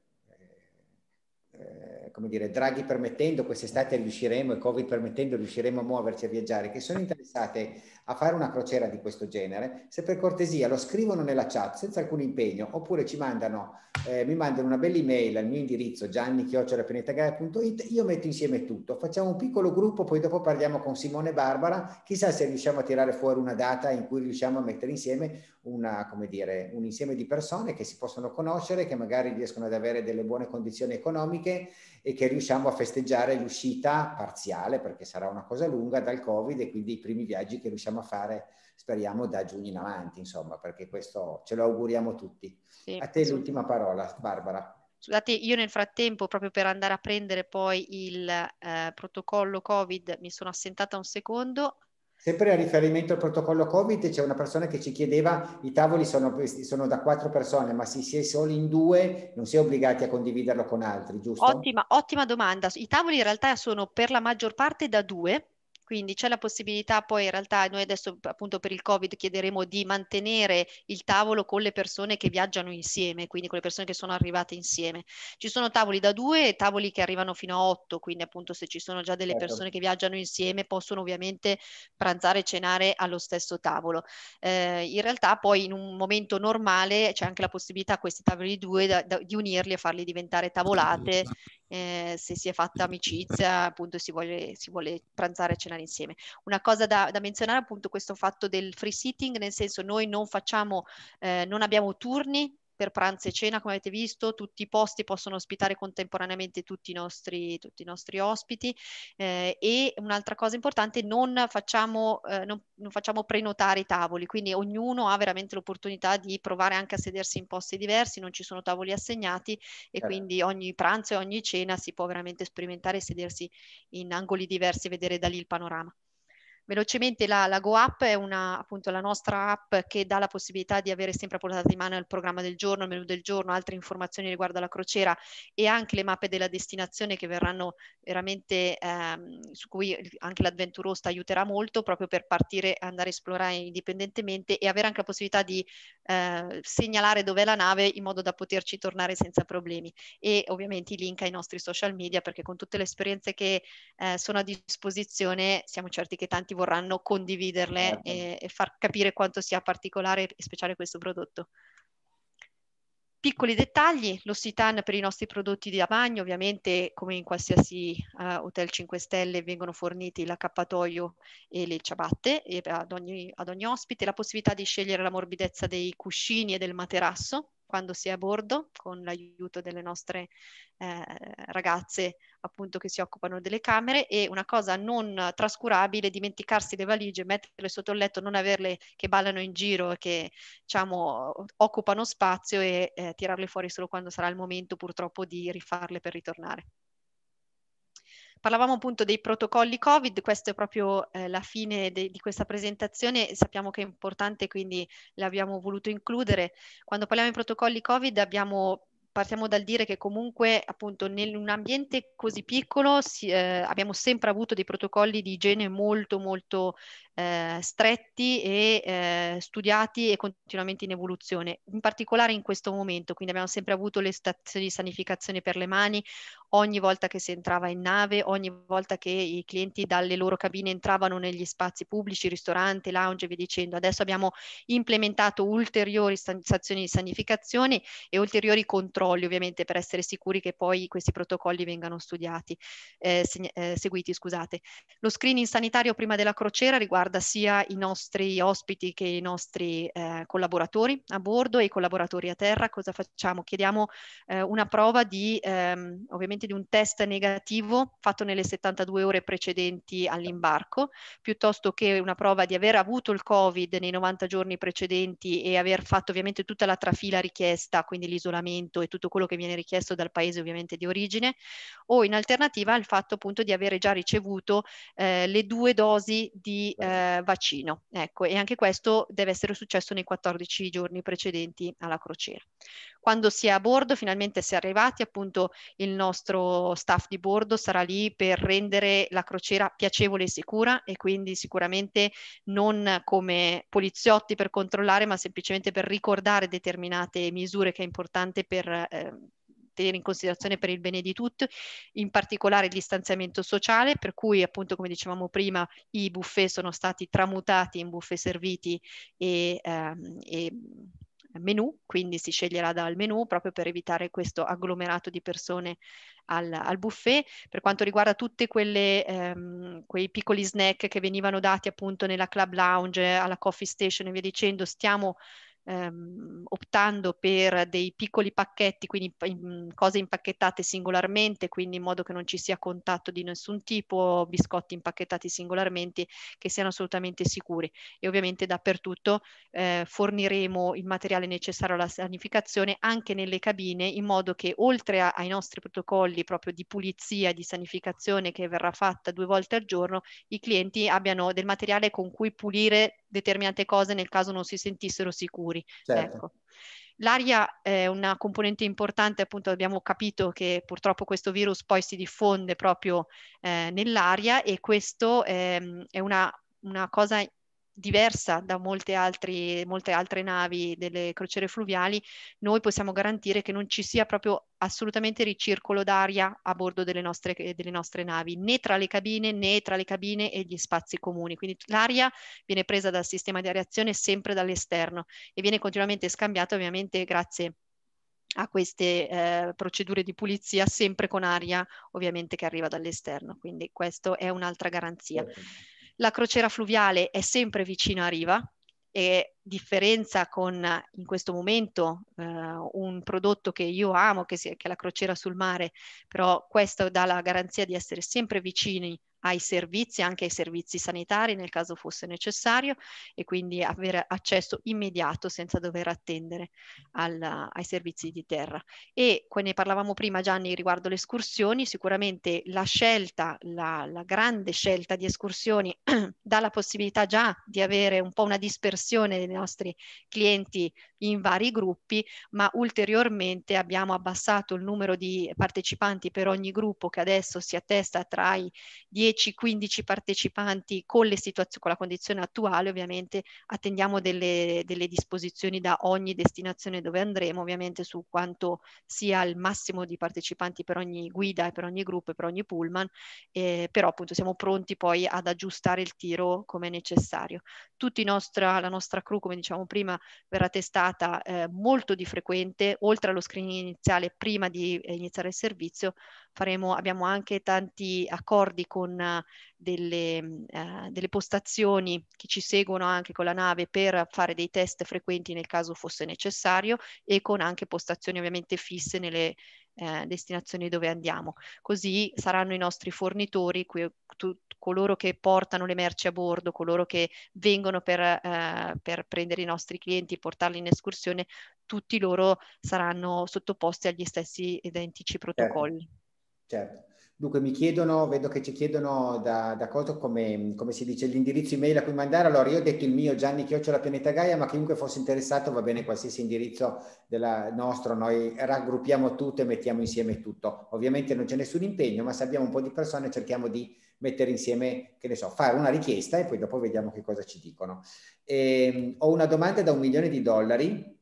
eh, eh come dire, Draghi permettendo, quest'estate riusciremo e Covid permettendo, riusciremo a muoverci, a viaggiare, che sono interessate a fare una crociera di questo genere, se per cortesia lo scrivono nella chat senza alcun impegno, oppure ci mandano, eh, mi mandano una bella email al mio indirizzo gianni.penetagare.it, io metto insieme tutto, facciamo un piccolo gruppo, poi dopo parliamo con Simone e Barbara, chissà se riusciamo a tirare fuori una data in cui riusciamo a mettere insieme una, dire, un insieme di persone che si possono conoscere, che magari riescono ad avere delle buone condizioni economiche e che riusciamo a festeggiare l'uscita parziale, perché sarà una cosa lunga, dal Covid e quindi i primi viaggi che riusciamo riusciamo a fare, speriamo, da giugno in avanti, insomma, perché questo ce lo auguriamo tutti. Sì. A te l'ultima parola, Barbara. Scusate, io nel frattempo, proprio per andare a prendere poi il eh, protocollo Covid, mi sono assentata un secondo. Sempre a riferimento al protocollo Covid c'è una persona che ci chiedeva i tavoli sono, sono da quattro persone, ma se si è soli in due non si è obbligati a condividerlo con altri, giusto? Ottima, ottima domanda. I tavoli in realtà sono per la maggior parte da due, quindi c'è la possibilità poi in realtà noi adesso appunto per il Covid chiederemo di mantenere il tavolo con le persone che viaggiano insieme, quindi con le persone che sono arrivate insieme. Ci sono tavoli da due e tavoli che arrivano fino a otto, quindi appunto se ci sono già delle certo. persone che viaggiano insieme possono ovviamente pranzare e cenare allo stesso tavolo. Eh, in realtà poi in un momento normale c'è anche la possibilità a questi tavoli di due da, da, di unirli e farli diventare tavolate eh, se si è fatta amicizia, appunto si vuole, si vuole pranzare e cenare insieme. Una cosa da, da menzionare appunto questo fatto del free sitting, nel senso noi non facciamo, eh, non abbiamo turni per pranzo e cena, come avete visto, tutti i posti possono ospitare contemporaneamente tutti i nostri, tutti i nostri ospiti eh, e un'altra cosa importante, non facciamo, eh, non, non facciamo prenotare i tavoli, quindi ognuno ha veramente l'opportunità di provare anche a sedersi in posti diversi, non ci sono tavoli assegnati e certo. quindi ogni pranzo e ogni cena si può veramente sperimentare e sedersi in angoli diversi e vedere da lì il panorama. Velocemente la, la GoApp è una, appunto la nostra app che dà la possibilità di avere sempre a portata di mano il programma del giorno, il menu del giorno, altre informazioni riguardo alla crociera e anche le mappe della destinazione che verranno veramente, ehm, su cui anche l'Adventurosta aiuterà molto proprio per partire, andare a esplorare indipendentemente e avere anche la possibilità di eh, segnalare dov'è la nave in modo da poterci tornare senza problemi e ovviamente i link ai nostri social media perché con tutte le esperienze che eh, sono a disposizione siamo certi che tanti molti vorranno condividerle eh, e, eh. e far capire quanto sia particolare e speciale questo prodotto. Piccoli dettagli, l'ossitan per i nostri prodotti da bagno, ovviamente come in qualsiasi uh, hotel 5 stelle vengono forniti l'accappatoio e le ciabatte e ad, ogni, ad ogni ospite, la possibilità di scegliere la morbidezza dei cuscini e del materasso, quando si è a bordo con l'aiuto delle nostre eh, ragazze appunto che si occupano delle camere e una cosa non trascurabile dimenticarsi le valigie, metterle sotto il letto, non averle che ballano in giro e che diciamo occupano spazio e eh, tirarle fuori solo quando sarà il momento purtroppo di rifarle per ritornare. Parlavamo appunto dei protocolli Covid, questa è proprio eh, la fine de- di questa presentazione, sappiamo che è importante quindi l'abbiamo voluto includere. Quando parliamo di protocolli Covid abbiamo partiamo dal dire che comunque appunto in un ambiente così piccolo si, eh, abbiamo sempre avuto dei protocolli di igiene molto molto eh, stretti e eh, studiati e continuamente in evoluzione, in particolare in questo momento, quindi abbiamo sempre avuto le stazioni di sanificazione per le mani, ogni volta che si entrava in nave, ogni volta che i clienti dalle loro cabine entravano negli spazi pubblici, ristoranti, lounge e via dicendo. Adesso abbiamo implementato ulteriori stazioni di sanificazione e ulteriori controlli ovviamente per essere sicuri che poi questi protocolli vengano studiati, eh, se, eh, seguiti. Scusate. Lo screening sanitario prima della crociera riguarda sia i nostri ospiti che i nostri eh, collaboratori a bordo e i collaboratori a terra. Cosa facciamo? Chiediamo eh, una prova di ehm, ovviamente di un test negativo fatto nelle 72 ore precedenti all'imbarco, piuttosto che una prova di aver avuto il Covid nei 90 giorni precedenti e aver fatto ovviamente tutta la trafila richiesta, quindi l'isolamento e tutto quello che viene richiesto dal paese ovviamente di origine, o in alternativa al fatto appunto di avere già ricevuto eh, le due dosi di certo. eh, vaccino. Ecco, e anche questo deve essere successo nei 14 giorni precedenti alla crociera. Quando si è a bordo, finalmente si è arrivati, appunto il nostro nostro staff di bordo sarà lì per rendere la crociera piacevole e sicura e quindi sicuramente non come poliziotti per controllare, ma semplicemente per ricordare determinate misure che è importante per... Eh, tenere in considerazione per il bene di tutti, in particolare il distanziamento sociale, per cui appunto come dicevamo prima i buffet sono stati tramutati in buffet serviti e, ehm, e menu, quindi si sceglierà dal menu proprio per evitare questo agglomerato di persone al, al buffet. Per quanto riguarda tutti ehm, quei piccoli snack che venivano dati appunto nella club lounge, alla coffee station e via dicendo, stiamo ehm, optando per dei piccoli pacchetti, quindi in, cose impacchettate singolarmente, quindi in modo che non ci sia contatto di nessun tipo, biscotti impacchettati singolarmente che siano assolutamente sicuri. E ovviamente dappertutto eh, forniremo il materiale necessario alla sanificazione anche nelle cabine in modo che oltre a, ai nostri protocolli proprio di pulizia, di sanificazione che verrà fatta due volte al giorno, i clienti abbiano del materiale con cui pulire determinate cose nel caso non si sentissero sicuri. Certo. Ecco. L'aria è una componente importante, appunto abbiamo capito che purtroppo questo virus poi si diffonde proprio eh, nell'aria e questo eh, è una, una cosa diversa da molte, altri, molte altre navi delle crociere fluviali, noi possiamo garantire che non ci sia proprio assolutamente ricircolo d'aria a bordo delle nostre, delle nostre navi, né tra le cabine né tra le cabine e gli spazi comuni. Quindi l'aria viene presa dal sistema di areazione sempre dall'esterno e viene continuamente scambiata ovviamente grazie a queste eh, procedure di pulizia sempre con aria ovviamente che arriva dall'esterno. Quindi questa è un'altra garanzia. Certo. La crociera fluviale è sempre vicino a riva e differenza con in questo momento eh, un prodotto che io amo, che, si, che è la crociera sul mare, però questo dà la garanzia di essere sempre vicini ai servizi, anche ai servizi sanitari nel caso fosse necessario e quindi avere accesso immediato senza dover attendere al, ai servizi di terra. E ne parlavamo prima Gianni riguardo le escursioni, sicuramente la scelta, la, la grande scelta di escursioni dà la possibilità già di avere un po' una dispersione dei nostri clienti in vari gruppi, ma ulteriormente abbiamo abbassato il numero di partecipanti per ogni gruppo che adesso si attesta tra i 10 10-15 partecipanti con, con, la condizione attuale, ovviamente attendiamo delle, delle disposizioni da ogni destinazione dove andremo, ovviamente su quanto sia il massimo di partecipanti per ogni guida e per ogni gruppo e per ogni pullman, eh, però appunto siamo pronti poi ad aggiustare il tiro come necessario. Nostra, la nostra crew, come diciamo prima, verrà testata eh, molto di frequente, oltre allo screening iniziale prima di eh, iniziare il servizio, faremo, abbiamo anche tanti accordi con delle, eh, delle, postazioni che ci seguono anche con la nave per fare dei test frequenti nel caso fosse necessario e con anche postazioni ovviamente fisse nelle eh, destinazioni dove andiamo. Così saranno i nostri fornitori, que, tu, coloro che portano le merci a bordo, coloro che vengono per, eh, per prendere i nostri clienti e portarli in escursione, tutti loro saranno sottoposti agli stessi identici eh, protocolli certo. Dunque mi chiedono, vedo che ci chiedono da, da cosa, come, come, si dice, l'indirizzo email a cui mandare. Allora io ho detto il mio, Gianni Chiocciola Pianeta Gaia, ma chiunque fosse interessato va bene qualsiasi indirizzo della, nostro, noi raggruppiamo tutto e mettiamo insieme tutto. Ovviamente non c'è nessun impegno, ma se abbiamo un po' di persone cerchiamo di mettere insieme, che ne so, fare una richiesta e poi dopo vediamo che cosa ci dicono. E, ehm, ho una domanda da un milione di dollari.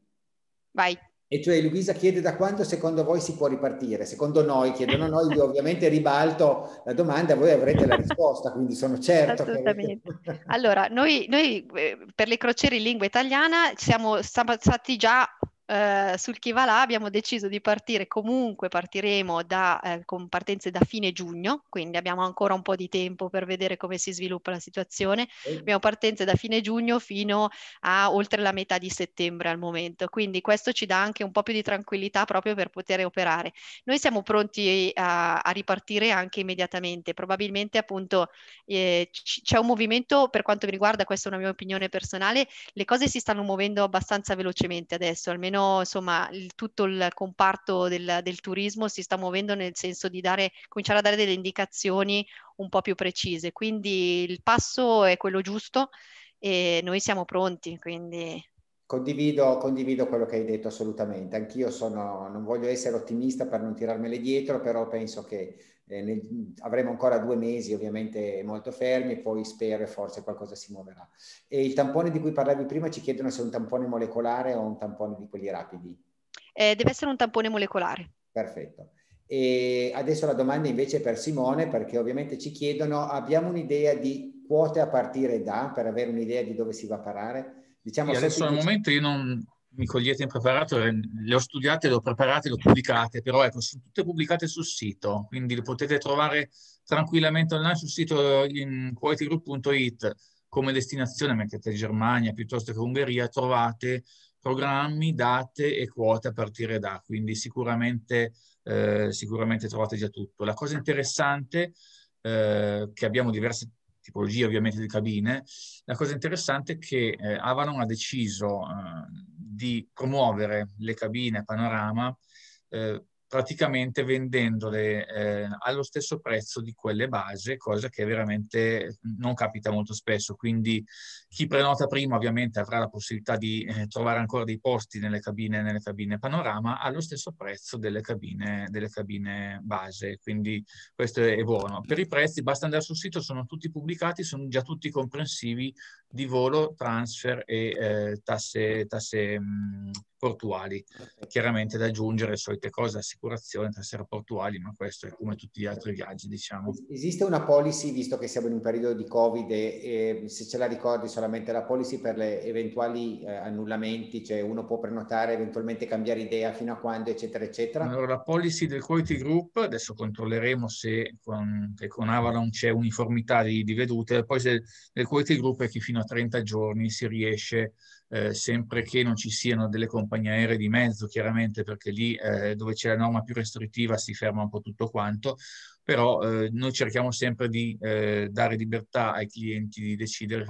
Vai. E cioè Luisa chiede da quando secondo voi si può ripartire? Secondo noi, chiedono noi, io ovviamente ribalto la domanda, voi avrete la risposta, quindi sono certo. Assolutamente. Che... allora, noi, noi, eh, per le crociere in lingua italiana siamo stati già eh, sul Kivalà abbiamo deciso di partire comunque, partiremo da, eh, con partenze da fine giugno, quindi abbiamo ancora un po' di tempo per vedere come si sviluppa la situazione. Abbiamo partenze da fine giugno fino a oltre la metà di settembre al momento, quindi questo ci dà anche un po' più di tranquillità proprio per poter operare. Noi siamo pronti a, a ripartire anche immediatamente, probabilmente appunto eh, c- c'è un movimento per quanto mi riguarda, questa è una mia opinione personale, le cose si stanno muovendo abbastanza velocemente adesso, almeno pochino, insomma, il, tutto il comparto del, del, turismo si sta muovendo nel senso di dare, cominciare a dare delle indicazioni un po' più precise. Quindi il passo è quello giusto e noi siamo pronti, quindi... Condivido, condivido quello che hai detto assolutamente. Anch'io sono, non voglio essere ottimista per non tirarmele dietro, però penso che eh, ne, avremo ancora due mesi ovviamente molto fermi poi spero e forse qualcosa si muoverà. E il tampone di cui parlavi prima ci chiedono se è un tampone molecolare o un tampone di quelli rapidi. Eh, deve essere un tampone molecolare. Perfetto. E adesso la domanda invece è per Simone, perché ovviamente ci chiedono, abbiamo un'idea di quote a partire da, per avere un'idea di dove si va a parare? Diciamo sì, adesso al momento io non, mi cogliete impreparato, eh, le ho studiate, le ho preparate, le ho pubblicate, però ecco, sono tutte pubblicate sul sito, quindi le potete trovare tranquillamente online sul sito eh, in qualitygroup.it come destinazione, mettete Germania piuttosto che Ungheria, trovate programmi, date e quote a partire da, quindi sicuramente, eh, sicuramente trovate già tutto. La cosa interessante, eh, che abbiamo diverse tipologie ovviamente di cabine, la cosa interessante è che eh, Avalon ha deciso... Eh, di promuovere le cabine a panorama eh, praticamente vendendole eh, allo stesso prezzo di quelle base, cosa che veramente non capita molto spesso. Quindi chi prenota prima ovviamente avrà la possibilità di eh, trovare ancora dei posti nelle cabine, nelle cabine panorama allo stesso prezzo delle cabine, delle cabine base. Quindi questo è buono. Per i prezzi basta andare sul sito, sono tutti pubblicati, sono già tutti comprensivi di volo, transfer e eh, tasse, tasse mh, mm, portuali. Chiaramente da aggiungere solite cose, assicurazione, tessera portuali, ma questo è come tutti gli altri viaggi, diciamo. Esiste una policy, visto che siamo in un periodo di Covid, e, se ce la ricordi solamente la policy per le eventuali eh, annullamenti, cioè uno può prenotare, eventualmente cambiare idea fino a quando, eccetera, eccetera? Allora, la policy del Quality Group, adesso controlleremo se con, se con Avalon c'è uniformità di, di vedute, poi se, del Quality Group è che fino a 30 giorni si riesce a eh, sempre che non ci siano delle compagnie aeree di mezzo, chiaramente perché lì eh, dove c'è la norma più restrittiva si ferma un po' tutto quanto, però eh, noi cerchiamo sempre di eh, dare libertà ai clienti di decidere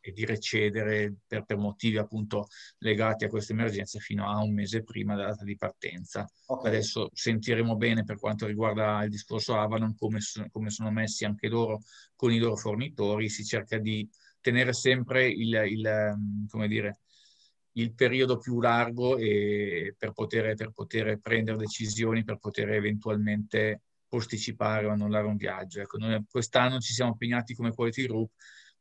e di recedere per, per, motivi appunto legati a questa emergenza fino a un mese prima della data di partenza. Okay. Adesso sentiremo bene per quanto riguarda il discorso Avalon, come, come sono messi anche loro con i loro fornitori, si cerca di tenere sempre il, il, ehm, dire, il periodo più largo per poter, per, poter, prendere decisioni, per poter eventualmente posticipare o annullare un viaggio. Ecco, noi quest'anno ci siamo impegnati come quality group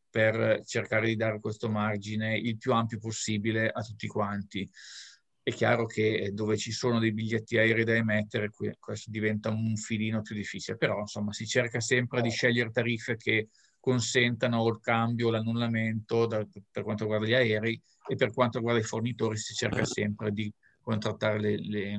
per cercare di dare questo margine il più ampio possibile a tutti quanti. È chiaro che eh, dove ci sono dei biglietti aerei da emettere, questo diventa un filino più difficile, però insomma si cerca sempre di eh. scegliere tariffe che consentano il cambio, l'annullamento da, per quanto riguarda gli aerei e per quanto riguarda i fornitori si cerca sempre di contrattare le, le,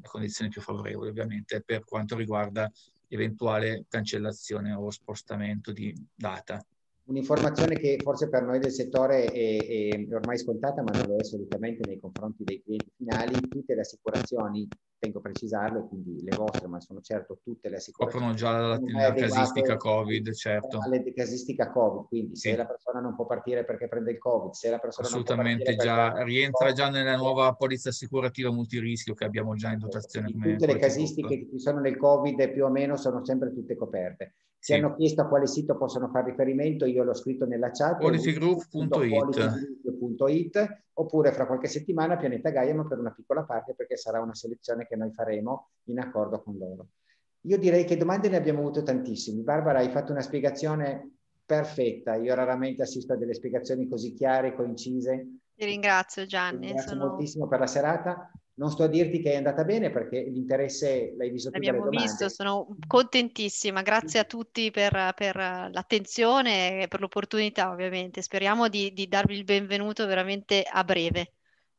le condizioni più favorevoli ovviamente per quanto riguarda eventuale cancellazione o spostamento di data. Un'informazione che forse per noi del settore è, è, ormai scontata, ma non lo è assolutamente nei confronti dei clienti finali, tutte le assicurazioni, tengo a precisarlo, quindi le vostre, ma sono certo tutte le assicurazioni. Coprono già la, la casistica Covid, certo. La casistica Covid, quindi sì. se la persona non può partire perché prende il Covid, se la persona Assolutamente già, rientra già nella eh, nuova polizza assicurativa multirischio che abbiamo già in eh, dotazione. Tutte le casistiche tutto. che ci sono nel Covid più o meno sono sempre tutte coperte. Se sì. hanno chiesto a quale sito possono fare riferimento, io l'ho scritto nella chat. policygroup.it oppure fra qualche settimana Pianeta Gaia, ma per una piccola parte perché sarà una selezione che noi faremo in accordo con loro. Io direi che domande ne abbiamo avute tantissime. Barbara, hai fatto una spiegazione perfetta. Io raramente assisto a delle spiegazioni così chiare, concise. Ti ringrazio Gianni. Ti ringrazio sono... moltissimo per la serata. Non sto a dirti che è andata bene perché l'interesse l'hai visto tu Abbiamo visto, sono contentissima. Grazie a tutti per, per l'attenzione e per l'opportunità ovviamente. Speriamo di, di darvi il benvenuto veramente a breve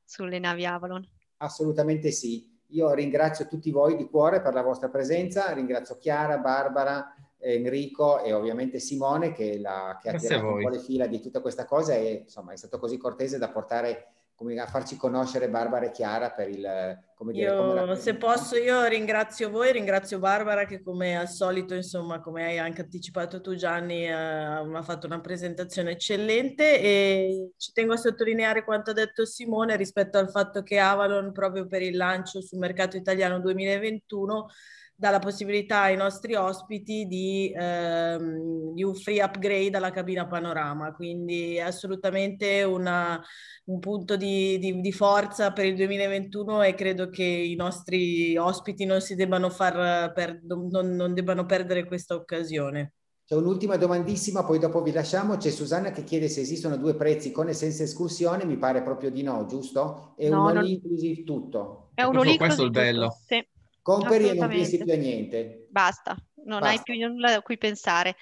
sulle navi Avalon. Assolutamente sì. Io ringrazio tutti voi di cuore per la vostra presenza, ringrazio Chiara, Barbara, Enrico e ovviamente Simone che, la, che ha tirato un po' le fila di tutta questa cosa e insomma è stato così cortese da portare come, a farci conoscere Barbara e Chiara per il... Come dire, io, come se posso io ringrazio voi, ringrazio Barbara che come al solito, insomma, come hai anche anticipato tu Gianni, eh, ha fatto una presentazione eccellente e ci tengo a sottolineare quanto ha detto Simone rispetto al fatto che Avalon proprio per il lancio sul mercato italiano 2021 dà la possibilità ai nostri ospiti di, ehm, di un free upgrade alla cabina panorama, quindi è assolutamente una, un punto di, di, di, forza per il 2021 e credo che i nostri ospiti non, si debbano, far per, non, non debbano perdere questa occasione. C'è un'ultima domandissima, poi dopo vi lasciamo. C'è Susanna che chiede se esistono due prezzi con e senza escursione, mi pare proprio di no, giusto? È no, uno non... inclusive tutto. È uno lì questo è Sì. Comperi e non pensi più a niente. Basta, non Basta. hai più nulla a cui pensare.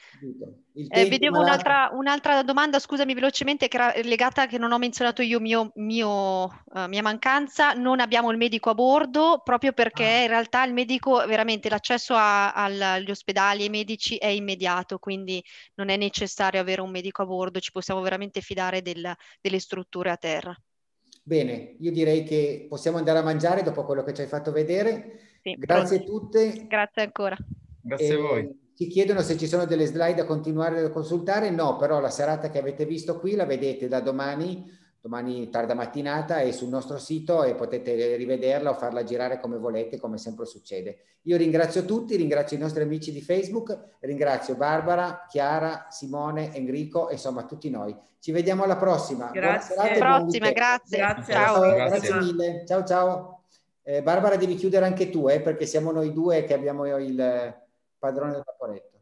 Eh, vedevo un'altra, un'altra, domanda, scusami velocemente, che era legata a che non ho menzionato io mio, mio, uh, mia mancanza. Non abbiamo il medico a bordo proprio perché ah. in realtà il medico, veramente l'accesso a, al, agli ospedali e ai medici è immediato, quindi non è necessario avere un medico a bordo, ci possiamo veramente fidare del, delle strutture a terra. Bene, io direi che possiamo andare a mangiare dopo quello che ci hai fatto vedere. Sì, Grazie a tutte. Grazie ancora. Grazie e a eh, voi. Ci chiedono se ci sono delle slide da continuare a consultare. No, però la serata che avete visto qui la vedete da domani, domani tarda mattinata, è sul nostro sito e potete rivederla o farla girare come volete, come sempre succede. Io ringrazio tutti, ringrazio i nostri amici di Facebook, ringrazio Barbara, Chiara, Simone, Enrico e insomma tutti noi. Ci vediamo alla prossima. Grazie. Alla prossima, grazie. grazie. Ciao. Grazie. grazie mille. Ciao ciao. Eh, Barbara devi chiudere anche tu, eh, perché siamo noi due che abbiamo il eh, padrone del vaporetto.